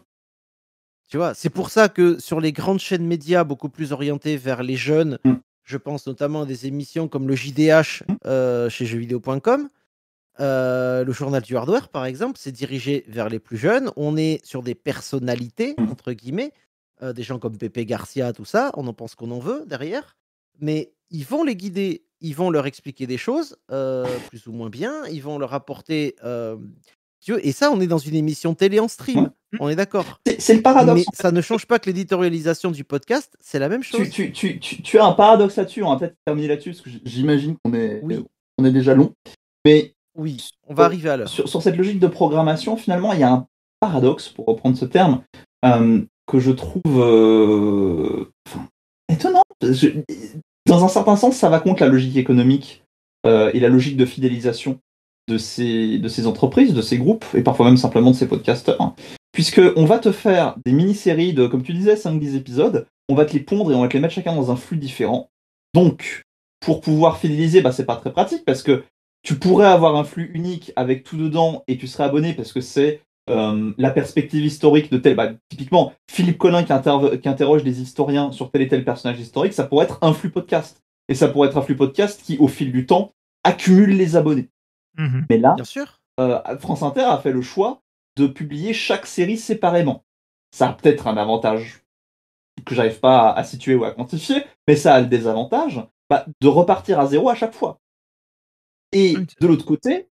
Tu vois, c'est pour ça que sur les grandes chaînes médias, beaucoup plus orientées vers les jeunes, mm. Je pense notamment à des émissions comme le JDH mmh. euh, chez jeuxvideo.com. Euh, le journal du hardware, par exemple, c'est dirigé vers les plus jeunes. On est sur des personnalités, mmh. entre guillemets, euh, des gens comme Pépé Garcia, tout ça. On en pense qu'on en veut derrière. Mais ils vont les guider, ils vont leur expliquer des choses, plus ou moins bien. Ils vont leur apporter. et ça, on est dans une émission télé en stream. On est d'accord. C'est le paradoxe. Mais ça ne change pas que l'éditorialisation du podcast, c'est la même chose. Tu, as un paradoxe là-dessus. On va peut terminer là-dessus parce que j'imagine qu'on est, euh, on est déjà long. Mais oui, on va arriver à Sur, cette logique de programmation, finalement, il y a un paradoxe, pour reprendre ce terme, euh, que je trouve euh, étonnant. dans un certain sens, ça va contre la logique économique et la logique de fidélisation de ces, de ces entreprises, de ces groupes, et parfois même simplement de ces podcasteurs. Hein puisque on va te faire des mini-séries de, comme tu disais, 5-10 épisodes, on va te les pondre et on va te les mettre chacun dans un flux différent. Donc, pour pouvoir fidéliser, bah, c'est pas très pratique parce que tu pourrais avoir un flux unique avec tout dedans et tu serais abonné parce que c'est euh, la perspective historique de tel. Bah, typiquement, Philippe Collin qui, interroge des historiens sur tel et tel personnage historique, ça pourrait être un flux podcast. Et ça pourrait être un flux podcast qui, au fil du temps, accumule les abonnés. Mhm. Mais là, Bien sûr. Euh, France Inter a fait le choix de publier chaque série séparément. Ça a peut-être un avantage que j'arrive pas à, situer ou à quantifier, mais ça a le désavantage bah, de repartir à zéro à chaque fois. Et de l'autre côté,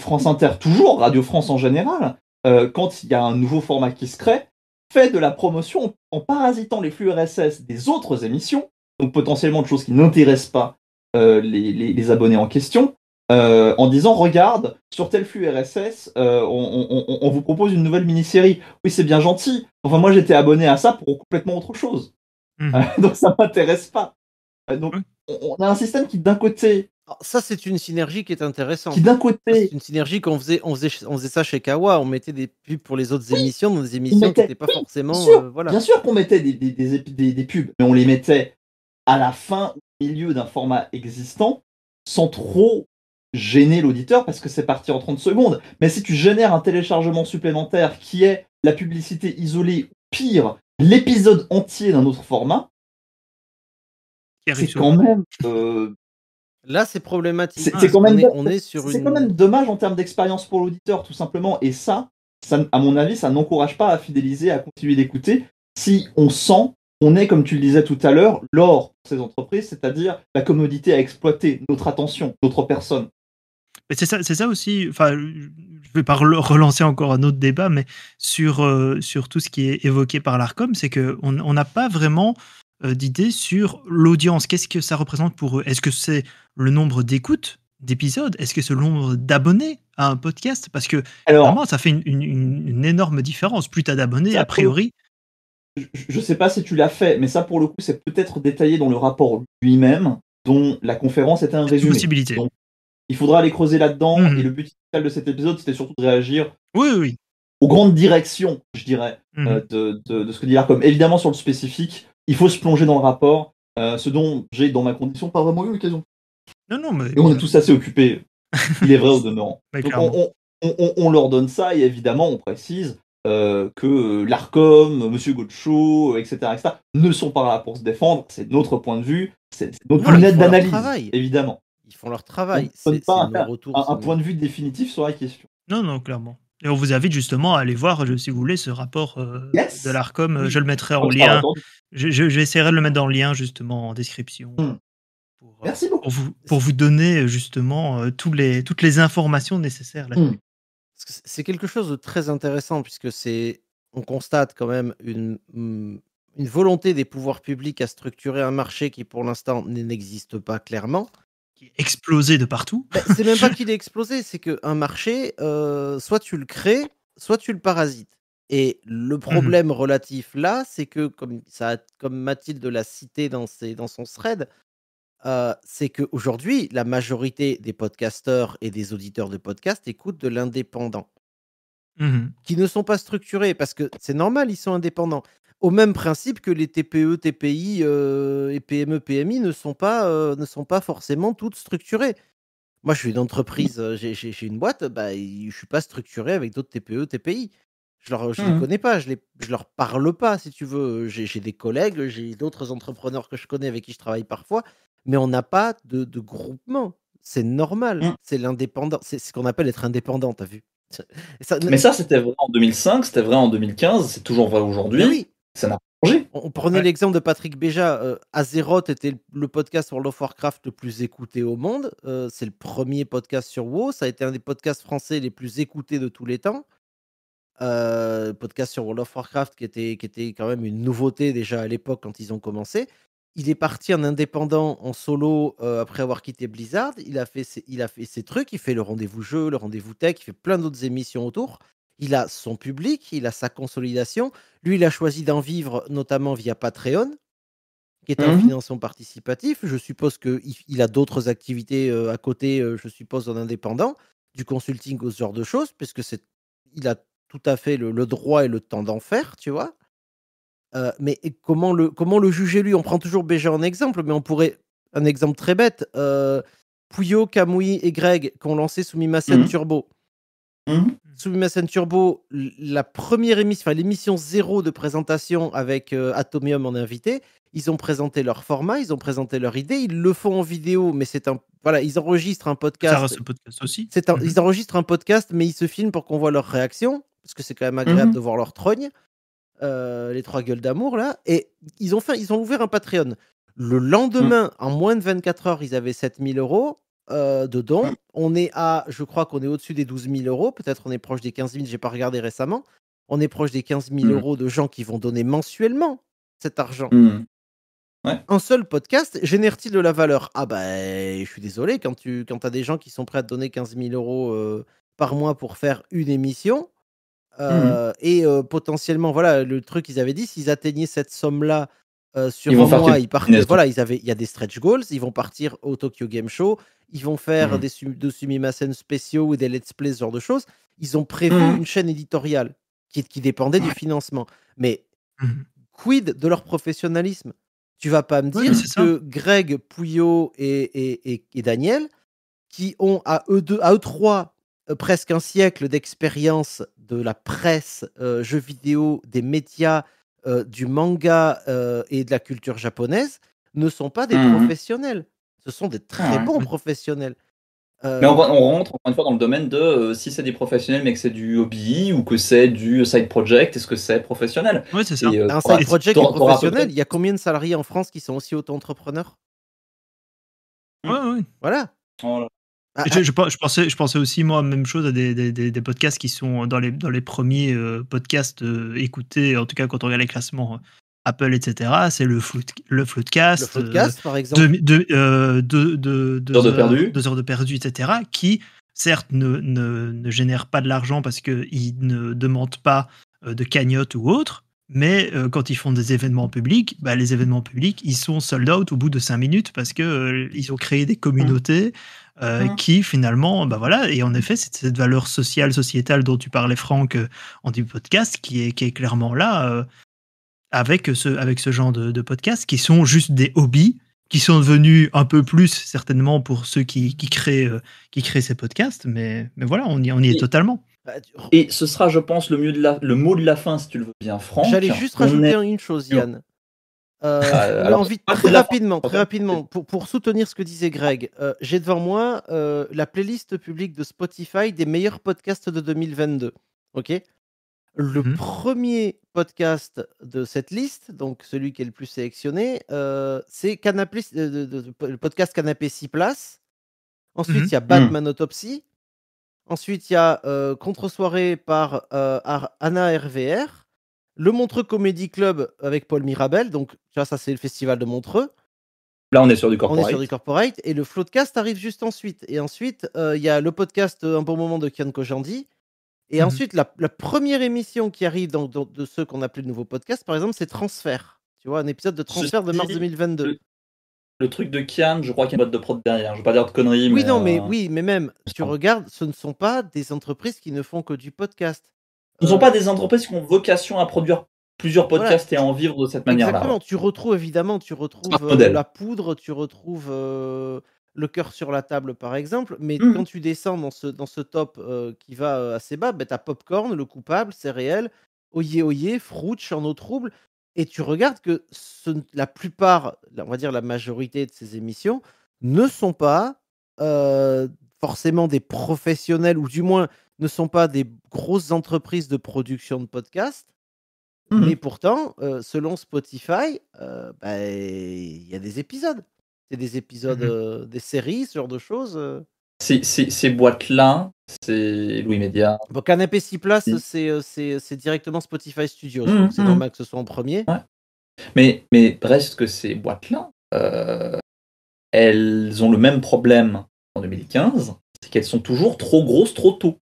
France Inter toujours, Radio France en général, euh, quand il y a un nouveau format qui se crée, fait de la promotion en parasitant les flux RSS des autres émissions, donc potentiellement de choses qui n'intéressent pas euh, les abonnés en question, euh, en disant regarde, sur tel flux RSS, euh, on, vous propose une nouvelle mini-série. Oui, c'est bien gentil. Enfin, moi, j'étais abonné à ça pour complètement autre chose. Hmm. Euh, donc, ça m'intéresse pas. donc, on, a un système qui, d'un côté, ah, ça, c'est une synergie qui est intéressante. Qui d'un côté. C'est une synergie qu'on faisait, on ça chez Kawa. On mettait des pubs pour les autres émissions dans des émissions qui n'étaient pas forcément. Bien sûr, qu'on mettait des, des, pubs, mais on les mettait à la fin, au milieu d'un format existant, sans trop gêner l'auditeur parce que c'est parti en 30 secondes. Mais si tu génères un téléchargement supplémentaire qui est la publicité isolée, ou pire, l'épisode entier d'un autre format, c'est quand même. Euh, Là, c'est problématique. C'est quand, même, dommage en termes d'expérience pour l'auditeur, tout simplement. Et ça, ça, à mon avis, ça n'encourage pas à fidéliser, à continuer d'écouter si on sent on est, comme tu le disais tout à l'heure, l'or pour ces entreprises, c'est-à-dire la commodité à exploiter, notre attention, notre personne c'est ça, aussi. Enfin, je vais pas relancer encore un autre débat, mais sur, euh, sur tout ce qui est évoqué par l'Arcom, c'est qu'on n'a pas vraiment euh, d'idée sur l'audience. Qu'est-ce que ça représente pour eux Est-ce que c'est le nombre d'écoutes d'épisodes Est-ce que c'est le nombre d'abonnés à un podcast Parce que vraiment, ça fait une, énorme différence. Plus tu as d'abonnés, a priori. Je ne sais pas si tu l'as fait, mais ça, pour le coup, c'est peut-être détaillé dans le rapport lui-même, dont la conférence était un résumé. Possibilité. Il faudra aller creuser là-dedans. Mhm. Et le but de cet épisode, c'était surtout de réagir oui, oui. aux grandes directions, je dirais, mhm. euh, de, ce que dit Larcom. Évidemment, sur le spécifique, il faut se plonger dans le rapport, euh, ce dont j'ai, dans ma condition, pas vraiment eu l'occasion. Non, mais... Et on est tous assez occupés, il est vrai au demeurant. Donc on, leur donne ça, et évidemment, on précise euh, que l'ARCOM, Monsieur Gauthier, etc., etc., ne sont pas là pour se défendre, c'est notre point de vue, c'est notre lunette d'analyse, évidemment font leur travail. C'est un, retour, un, point de vue définitif sur la question. Non, non, clairement. Et on vous invite justement à aller voir, si vous voulez, ce rapport euh, de l'ARCOM. Je le mettrai en lien. Je vais essayer de le mettre dans le lien, justement, en description. Hmm. Euh, Merci beaucoup. Pour vous, donner, euh, justement, tous les, toutes les informations nécessaires. Hmm. C'est quelque chose de très intéressant, puisque c'est on constate quand même une hmm, volonté des pouvoirs publics à structurer un marché qui, pour l'instant, n'existe pas clairement explosé de partout. Bah, c'est même pas qu'il est explosé, c'est qu'un marché, euh, soit tu le crées, soit tu le parasites. Et le mmh problème relatif là, c'est que, comme, ça, comme Mathilde l'a cité dans, ses, dans son thread, euh, c'est qu'aujourd'hui, la majorité des podcasteurs et des auditeurs de podcasts écoutent de l'indépendant. Mmh qui ne sont pas structurés, parce que c'est normal, ils sont indépendants au même principe que les TPE, TPI euh, et PME, PMI ne sont, pas, euh, ne sont pas forcément toutes structurées. Moi, je suis une mmh. entreprise, euh, j'ai une boîte, bah, je ne suis pas structuré avec d'autres TPE, TPI. Je ne les mmh. connais pas, je ne je leur parle pas, si tu veux. J'ai des collègues, j'ai d'autres entrepreneurs que je connais avec qui je travaille parfois, mais on n'a pas de, groupement. C'est normal. Mmh. C'est l'indépendant. C'est ce qu'on appelle être indépendant, tu as vu Mais ça, c'était vrai en 2005, c'était vrai en 2015, c'est toujours vrai aujourd'hui. Oui, on prenait l'exemple de Patrick Béja. Euh, Azeroth était le podcast World of Warcraft le plus écouté au monde. Euh, c'est le premier podcast sur WoW. Ça a été un des podcasts français les plus écoutés de tous les temps. Euh, podcast sur World of Warcraft qui était, qui était quand même une nouveauté déjà à l'époque quand ils ont commencé. Il est parti en indépendant, en solo, après avoir quitté Blizzard. Il a, fait il a fait ses trucs, il fait le rendez-vous jeu, le rendez-vous tech, il fait plein d'autres émissions autour il a son public, il a sa consolidation. Lui, il a choisi d'en vivre notamment via Patreon, qui est un mmh financement participatif. Je suppose qu'il a d'autres activités euh, à côté, euh, je suppose, en indépendant, du consulting ou ce genre de choses, puisque c'est, il a tout à fait le, droit et le temps d'en faire, tu vois. Euh, mais comment le, comment le juger lui On prend toujours BG en exemple, mais on pourrait. Un exemple très bête euh, Puyo, et Greg qui ont lancé sous mmh Turbo. Mmh. Turbo, la première émission, enfin l'émission zéro de présentation avec euh, Atomium en invité, ils ont présenté leur format, ils ont présenté leur idée, ils le font en vidéo, mais c'est un voilà, ils enregistrent un podcast. Ça podcast aussi. Ils mhm. enregistrent un podcast, mais ils se filment pour qu'on voit leur réaction, parce que c'est quand même agréable mhm. de voir leur trogne, euh, les trois gueules d'amour là, et ils ont fait, ils ont ouvert un Patreon. Le lendemain, mmh. en moins de 24 heures, ils avaient 7000 euros de euh, dedans. On est à, je crois qu'on est au-dessus des 12 000 euros. Peut-être on est proche des 15 000, j'ai pas regardé récemment. On est proche des 15 000 mm. euros de gens qui vont donner mensuellement cet argent. Mm. Un seul podcast génère-t-il de la valeur Ah ben, je suis désolé, quand tu as des gens qui sont prêts à donner 15 000 euros euh, par mois pour faire une émission, mm. euh, et potentiellement, voilà, le truc qu'ils avaient dit, s'ils atteignaient cette somme-là euh, sur ils voilà, ils avaient, il y a des stretch goals, ils vont partir au Tokyo Game Show, ils vont faire mhm. des, des sumimasen spéciaux ou des let's play, ce genre de choses. Ils ont prévu mhm. une chaîne éditoriale qui, dépendait du financement. Mais mhm. quid de leur professionnalisme Tu vas pas me dire que Greg, Pouillot et, Daniel, qui ont à eux deux, à eux trois euh, presque un siècle d'expérience de la presse, euh, jeux vidéo, des médias, euh, du manga euh, et de la culture japonaise ne sont pas des mmh professionnels. Ce sont des ah très bons professionnels. Euh, mais on, rentre encore une fois dans le domaine de si c'est des professionnels mais que c'est du hobby ou que c'est du side project, est-ce que c'est professionnel Oui, c'est ça. un side project professionnel. Il y a combien de salariés en France qui sont aussi auto-entrepreneurs Oui, ouais. Voilà. Oh ah, ah. je, pensais, je pensais aussi, moi, même chose à des, podcasts qui sont dans les, dans les premiers euh, podcasts euh, écoutés, en tout cas quand on regarde les classements euh, Apple, etc. C'est le, le Floodcast. Le par exemple. Deux, heures, de perdu. Deux heures etc. Qui, certes, ne, ne, génère pas de l'argent parce qu'ils ne demandent pas de cagnotte ou autre, mais euh, quand ils font des événements publics, bah, les événements publics, ils sont sold out au bout de cinq minutes parce qu'ils euh, ont créé des communautés mmh. Euh, mmh. qui finalement, bah voilà, et en effet, c'est cette valeur sociale, sociétale dont tu parlais, Franck, en du podcast, qui est, clairement là avec, ce, avec ce genre de, de podcasts qui sont juste des hobbies qui sont devenus un peu plus certainement pour ceux qui, qui créent, ces podcasts, mais, voilà, on on y est totalement. Bah, Et ce sera, je pense, le, mot de la fin, si tu le veux bien, Franck. J'allais juste rajouter une chose, Yann. Euh, ah, très rapidement, très rapidement pour, soutenir ce que disait Greg, euh, j'ai devant moi euh, la playlist publique de Spotify des meilleurs podcasts de 2022. Ok Le mhm. premier podcast de cette liste, donc celui qui est le plus sélectionné, c'est le podcast Canapé 6 places. Ensuite, mhm. il y a Batman mhm. Autopsie. Ensuite, il y a euh, Contre-soirée par euh, Anna RVR. Le Montreux Comedy Club avec Paul Mirabel. Donc, tu ça, c'est le festival de Montreux. Là, on est sur du corporate. On est sur du corporate. Et le Floatcast arrive juste ensuite. Et ensuite, euh, il y a le podcast Un bon moment de Kian Kojandi. Et mmh ensuite, la, première émission qui arrive de ceux qu'on appelle le nouveau podcast, par exemple, c'est Transfert. Tu vois, un épisode de Transfert de mars 2022 le truc de Kian, je crois qu'il y a une boîte de prod derrière. Je veux pas dire de conneries. Oui, non, euh, mais oui, mais même, tu regardes, ce ne sont pas des entreprises qui ne font que du podcast. Ce ne sont euh, pas des entreprises qui ont vocation à produire plusieurs podcasts et à en vivre de cette manière-là. Exactement. Tu retrouves évidemment, tu retrouves euh, la poudre, tu retrouves le cœur sur la table, par exemple. Mais mmh. quand tu descends dans ce, dans ce top qui va assez bas, ben, tu as Popcorn, le coupable, c'est réel. Oye Oye, Frouch, en eau trouble. Et tu regardes que la plupart, on va dire la majorité de ces émissions, ne sont pas forcément des professionnels, ou du moins ne sont pas des grosses entreprises de production de podcasts. Et mmh Mais pourtant, selon Spotify, bah, il y a des épisodes. C'est des mmh épisodes, des séries, ce genre de choses ces, boîtes-là, c'est Louis Media. Donc Canapé 6 places, c'est directement Spotify Studios. Mm, donc c'est mm. normal que ce soit en premier. Mais, mais reste que ces boîtes-là, euh, elles ont le même problème en 2015, c'est qu'elles sont toujours trop grosses trop tôt.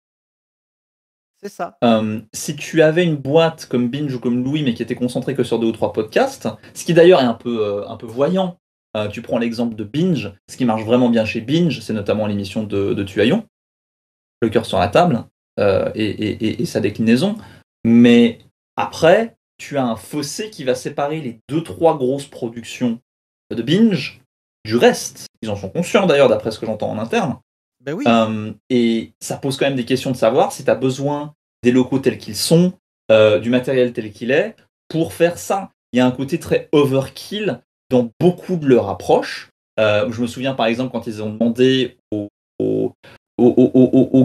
C'est ça. Euh, si tu avais une boîte comme Binge ou comme Louis, mais qui était concentrée que sur deux ou trois podcasts, ce qui d'ailleurs est un peu, euh, un peu voyant, euh, tu prends l'exemple de Binge. Ce qui marche vraiment bien chez Binge, c'est notamment l'émission de, de Tuaillon, Le cœur sur la table, euh, et, sa déclinaison. Mais après, tu as un fossé qui va séparer les deux, trois grosses productions de Binge du reste. Ils en sont conscients d'ailleurs, d'après ce que j'entends en interne. Ben oui. Euh, et ça pose quand même des questions de savoir si tu as besoin des locaux tels qu'ils sont, du matériel tel qu'il est, pour faire ça. Il y a un côté très overkill beaucoup de leur approche euh, je me souviens par exemple quand ils ont demandé aux,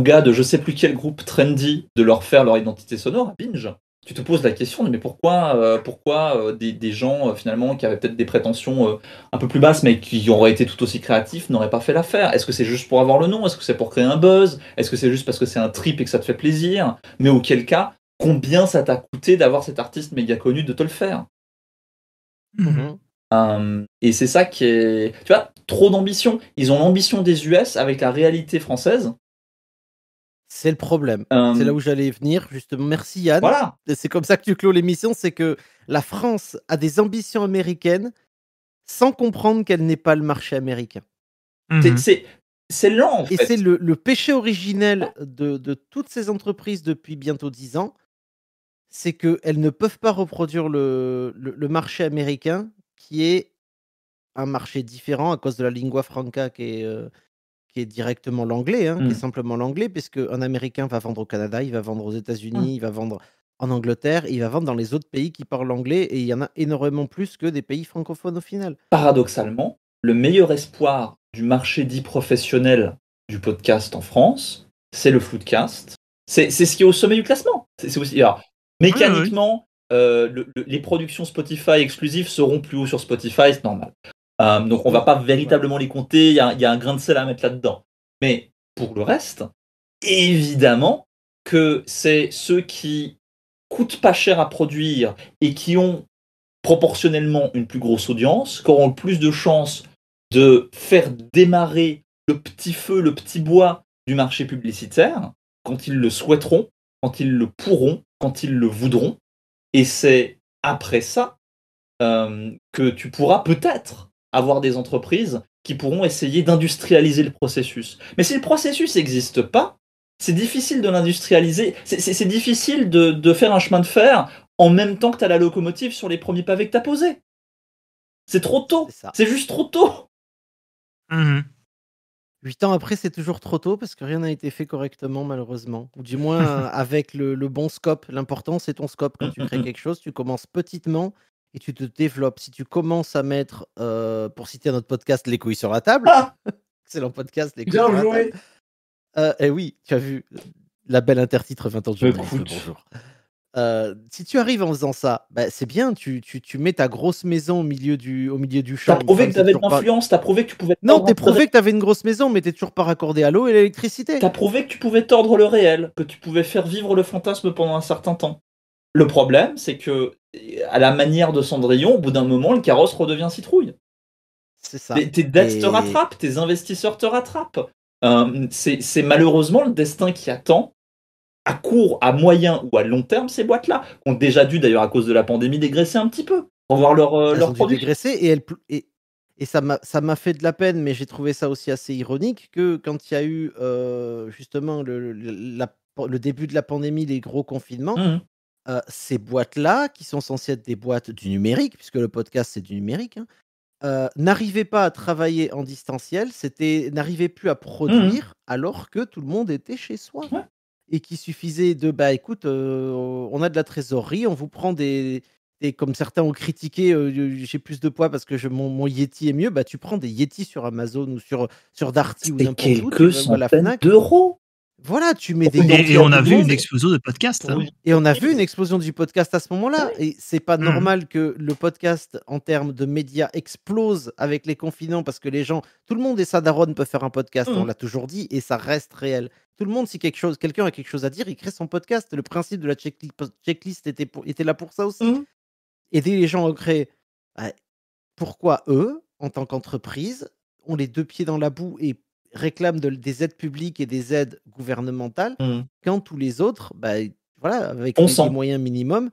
gars de je sais plus quel groupe trendy de leur faire leur identité sonore à Binge. Tu te poses la question mais pourquoi, euh, pourquoi euh, des, des, gens finalement qui avaient peut-être des prétentions un peu plus basses mais qui auraient été tout aussi créatifs n'auraient pas fait l'affaire Est-ce que c'est juste pour avoir le nom Est-ce que c'est pour créer un buzz Est-ce que c'est juste parce que c'est un trip et que ça te fait plaisir Mais auquel cas, combien ça t'a coûté d'avoir cet artiste méga connu de te le faire mm-hmm. Euh, et c'est ça qui est. Tu vois, trop d'ambition. Ils ont l'ambition des US avec la réalité française. C'est le problème. Euh, c'est là où j'allais venir, justement. Merci Yann. Voilà. C'est comme ça que tu clôt l'émission c'est que la France a des ambitions américaines sans comprendre qu'elle n'est pas le marché américain. Mhm. C'est. lent. En fait. Et c'est le, péché originel de, toutes ces entreprises depuis bientôt dix ans, c'est qu'elles ne peuvent pas reproduire le, marché américain qui est un marché différent à cause de la lingua franca qui est, euh, qui est directement l'anglais, hein, qui est mmh. simplement l'anglais, puisque un Américain va vendre au Canada, il va vendre aux mmh. États-Unis, il va vendre en Angleterre, il va vendre dans les autres pays qui parlent anglais, et il y en a énormément plus que des pays francophones au final. Paradoxalement, le meilleur espoir du marché dit professionnel du podcast en France, c'est le Floodcast. C'est ce qui est au sommet du classement. C'est aussi ah mécaniquement, euh, les productions Spotify exclusives seront plus haut sur Spotify, c'est normal. Euh, donc on va pas véritablement les compter, il y a, un grain de sel à mettre là-dedans. Mais pour le reste, évidemment que c'est ceux qui coûtent pas cher à produire et qui ont proportionnellement une plus grosse audience, qui auront le plus de chances de faire démarrer le petit feu, le petit bois du marché publicitaire, quand ils le souhaiteront, quand ils le pourront, quand ils le voudront, et c'est après ça euh, que tu pourras peut-être avoir des entreprises qui pourront essayer d'industrialiser le processus. Mais si le processus n'existe pas, c'est difficile de l'industrialiser, c'est difficile de, faire un chemin de fer en même temps que tu as la locomotive sur les premiers pavés que tu as posés. C'est trop tôt, c'est juste trop tôt. Mmh Huit ans après, c'est toujours trop tôt parce que rien n'a été fait correctement, malheureusement. Ou du moins avec le, bon scope. L'important, c'est ton scope. Quand tu crées quelque chose, tu commences petitement et tu te développes. Si tu commences à mettre, euh, pour citer notre podcast, Les couilles sur la table, ah! excellent podcast, Les couilles sur la table. Euh, eh oui, tu as vu euh, la belle intertitre 20 ans de jeu. Bonjour. Euh, si tu arrives en faisant ça, bah, c'est bien, tu, tu, tu, mets ta grosse maison au milieu du, au milieu du champ. T'as prouvé que t'avais de l'influence, t'as prouvé que tu pouvais. Non, t'as prouvé que t'avais une grosse maison, mais t'es toujours pas raccordé à l'eau et l'électricité. T'as prouvé que tu pouvais tordre le réel, que tu pouvais faire vivre le fantasme pendant un certain temps. Le problème, c'est que, à la manière de Cendrillon, au bout d'un moment, le carrosse redevient citrouille. C'est ça. Tes dettes te rattrapent, tes investisseurs te rattrapent. Euh, c'est malheureusement le destin qui attend à court, à moyen ou à long terme, ces boîtes-là, ont déjà dû d'ailleurs à cause de la pandémie dégraisser un petit peu, voir leur, euh, leur produit. dégraisser et, elle, et, et ça m'a fait de la peine, mais j'ai trouvé ça aussi assez ironique que quand il y a eu euh, justement le, début de la pandémie, les gros confinements, mmh euh, ces boîtes-là, qui sont censées être des boîtes du numérique, puisque le podcast c'est du numérique, hein, n'arrivaient pas à travailler en distanciel, c'était n'arrivaient plus à mmh produire alors que tout le monde était chez soi et qui suffisait de bah écoute, on a de la trésorerie, on vous prend des. Et comme certains ont critiqué, j'ai plus de poids parce que je, mon, Yeti est mieux, bah tu prends des Yeti sur Amazon ou sur, sur Darty ou n'importe où. quelques centaines d'euros voilà, tu mets des. Et, on a vu une explosion de podcast. Hein. Et on a vu une explosion du podcast à ce moment-là. Et c'est pas mmh. normal que le podcast, en termes de médias, explose avec les confinants parce que les gens, tout le monde et ça, daronne peut faire un podcast. On mmh. l'a toujours dit et ça reste réel. Tout le monde, si quelque chose, quelqu'un a quelque chose à dire, il crée son podcast. Le principe de la checklist était, était là pour ça aussi. Mmh. Aider les gens à créer. Bah, pourquoi eux, en tant qu'entreprise, ont les deux pieds dans la boue et réclament des aides publiques et des aides gouvernementales, mmh. quand tous les autres, bah, voilà, avec On les, moyens minimums,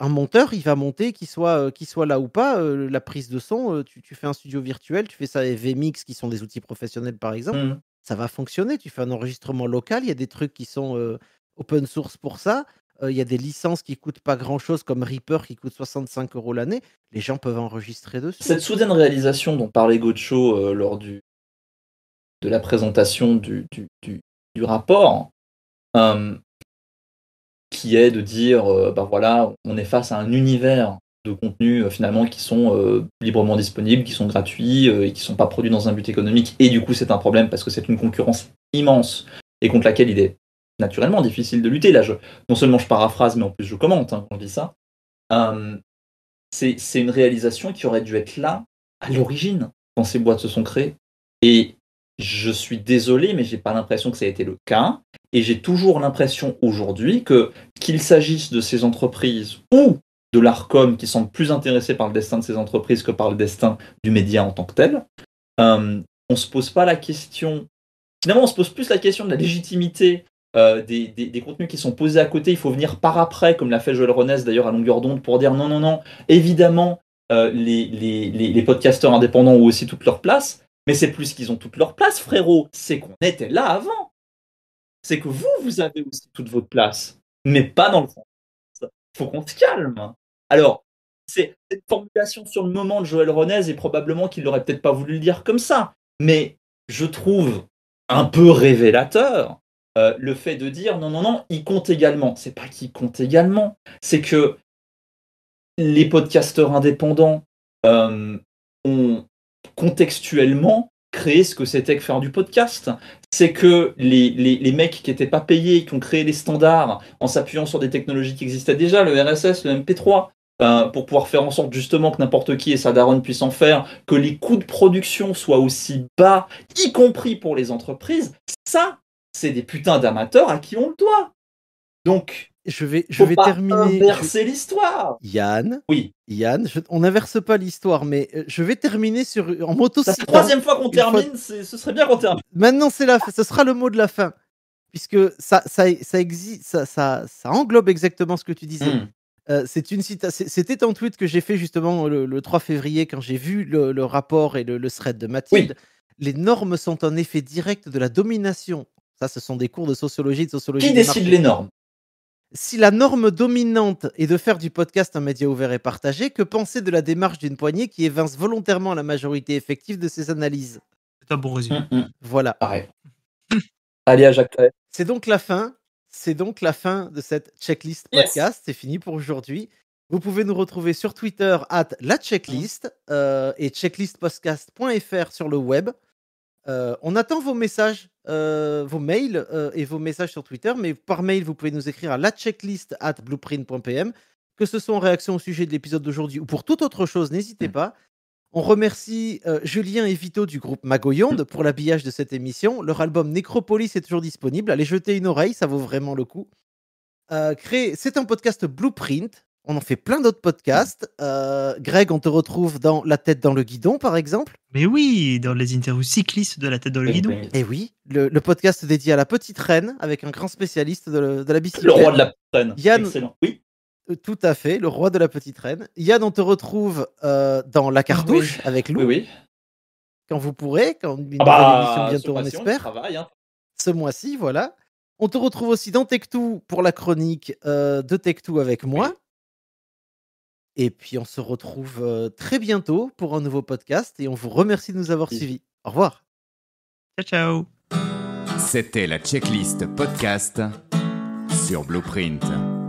un monteur, il va monter, qu'il soit, euh, soit là ou pas, euh, la prise de son, euh, tu, tu, fais un studio virtuel, tu fais ça avec VMix, qui sont des outils professionnels par exemple, mmh. ça va fonctionner. Tu fais un enregistrement local, il y a des trucs qui sont open source pour ça, il y a des licences qui coûtent pas grand chose, comme Reaper qui coûte 65 euros l'année, les gens peuvent enregistrer dessus. Cette soudaine réalisation dont parlait Gocho lors du de la présentation du, rapport, euh, qui est de dire, euh, bah voilà, on est face à un univers de contenus euh, finalement qui sont librement disponibles, qui sont gratuits et qui ne sont pas produits dans un but économique. Et du coup, c'est un problème parce que c'est une concurrence immense et contre laquelle il est naturellement difficile de lutter. Là, je, non seulement je paraphrase, mais en plus je commente hein, quand je dis ça. c'est une réalisation qui aurait dû être là à l'origine quand ces boîtes se sont créées. Et je suis désolé, mais j'ai pas l'impression que ça a été le cas. Et j'ai toujours l'impression aujourd'hui que, qu'il s'agisse de ces entreprises ou de l'ARCOM qui semble plus intéressé par le destin de ces entreprises que par le destin du média en tant que tel, On euh, on se pose pas la question. Finalement, on se pose plus la question de la légitimité euh, des, des, contenus qui sont posés à côté. Il faut venir par après, comme l'a fait Joël Renès d'ailleurs à longueur d'onde, pour dire non, non, non, évidemment, euh, les, les, les, podcasteurs indépendants ont aussi toute leur place, mais c'est plus qu'ils ont toute leur place, frérot. C'est qu'on était là avant. C'est que vous, vous avez aussi toute votre place. Mais pas dans le fond. Faut qu'on se calme. Alors, c'est cette formulation sur le moment de Joël Ronez est probablement qu'il n'aurait peut-être pas voulu le dire comme ça. Mais je trouve un peu révélateur euh, le fait de dire non, non, non, il compte également. C'est pas qu'il compte également. C'est que les podcasteurs indépendants euh, ont contextuellement créer ce que c'était que faire du podcast. C'est que les, mecs qui n'étaient pas payés, qui ont créé les standards en s'appuyant sur des technologies qui existaient déjà, le RSS, le MP3, ben, pour pouvoir faire en sorte justement que n'importe qui et sa daronne puisse en faire, que les coûts de production soient aussi bas, y compris pour les entreprises, ça, c'est des putains d'amateurs à qui on le doit. Donc, je vais, je vais pas terminer. Inverser l'histoire. Yann. Oui. Yann, on n'inverse pas l'histoire, mais euh, je vais terminer sur en moto. C'est la troisième fois qu'on termine. Ce serait bien qu'on termine. Maintenant, c'est la. Ce sera le mot de la fin, puisque ça, ça, ça existe, ça, ça, englobe exactement ce que tu disais. Hmm. Euh, c'est une C'était un tweet que j'ai fait justement le, 3 février quand j'ai vu le, rapport et le, thread de Mathilde. Les normes sont un effet direct de la domination. Ça, ce sont des cours de sociologie, de sociologie. Qui décide les normes si la norme dominante est de faire du podcast un média ouvert et partagé, que penser de la démarche d'une poignée qui évince volontairement la majorité effective de ses analyses C'est un bon résumé. Mm, mm. Voilà. Allez à Jacques C'est donc la fin. C'est donc la fin de cette checklist podcast. C'est fini pour aujourd'hui. Vous pouvez nous retrouver sur Twitter @la_checklist la checklist euh, et checklistpodcast.fr sur le web. Euh, on attend vos messages, euh, vos mails euh, et vos messages sur Twitter, mais par mail, vous pouvez nous écrire à la checklist at blueprint.pm. Que ce soit en réaction au sujet de l'épisode d'aujourd'hui ou pour toute autre chose, n'hésitez mm. pas. On remercie Julien et Vito du groupe Magoyonde mm. pour l'habillage de cette émission. Leur album Nécropolis est toujours disponible. Allez jeter une oreille, ça vaut vraiment le coup. C'est un podcast Blueprint on en fait plein d'autres podcasts. Euh, Greg, on te retrouve dans La tête dans le guidon, par exemple. Mais oui, dans les interviews cyclistes de La tête dans le eh guidon. Et ben. eh oui, le, podcast dédié à la petite reine avec un grand spécialiste de, la bicyclette. Le roi de la petite reine. Yann... Oui. Euh, tout à fait, le roi de la petite reine. Yann, on te retrouve euh, dans La cartouche avec Lou. Oui, oui. Quand vous pourrez, quand une ah bah, émission bientôt, on espère. Hein. Ce mois-ci, voilà. On te retrouve aussi dans Tech2 pour la chronique de Tech2 avec moi. Et puis on se retrouve euh, très bientôt pour un nouveau podcast et on vous remercie de nous avoir suivis. Au revoir. Ciao, ciao. C'était la checklist podcast sur Blueprint.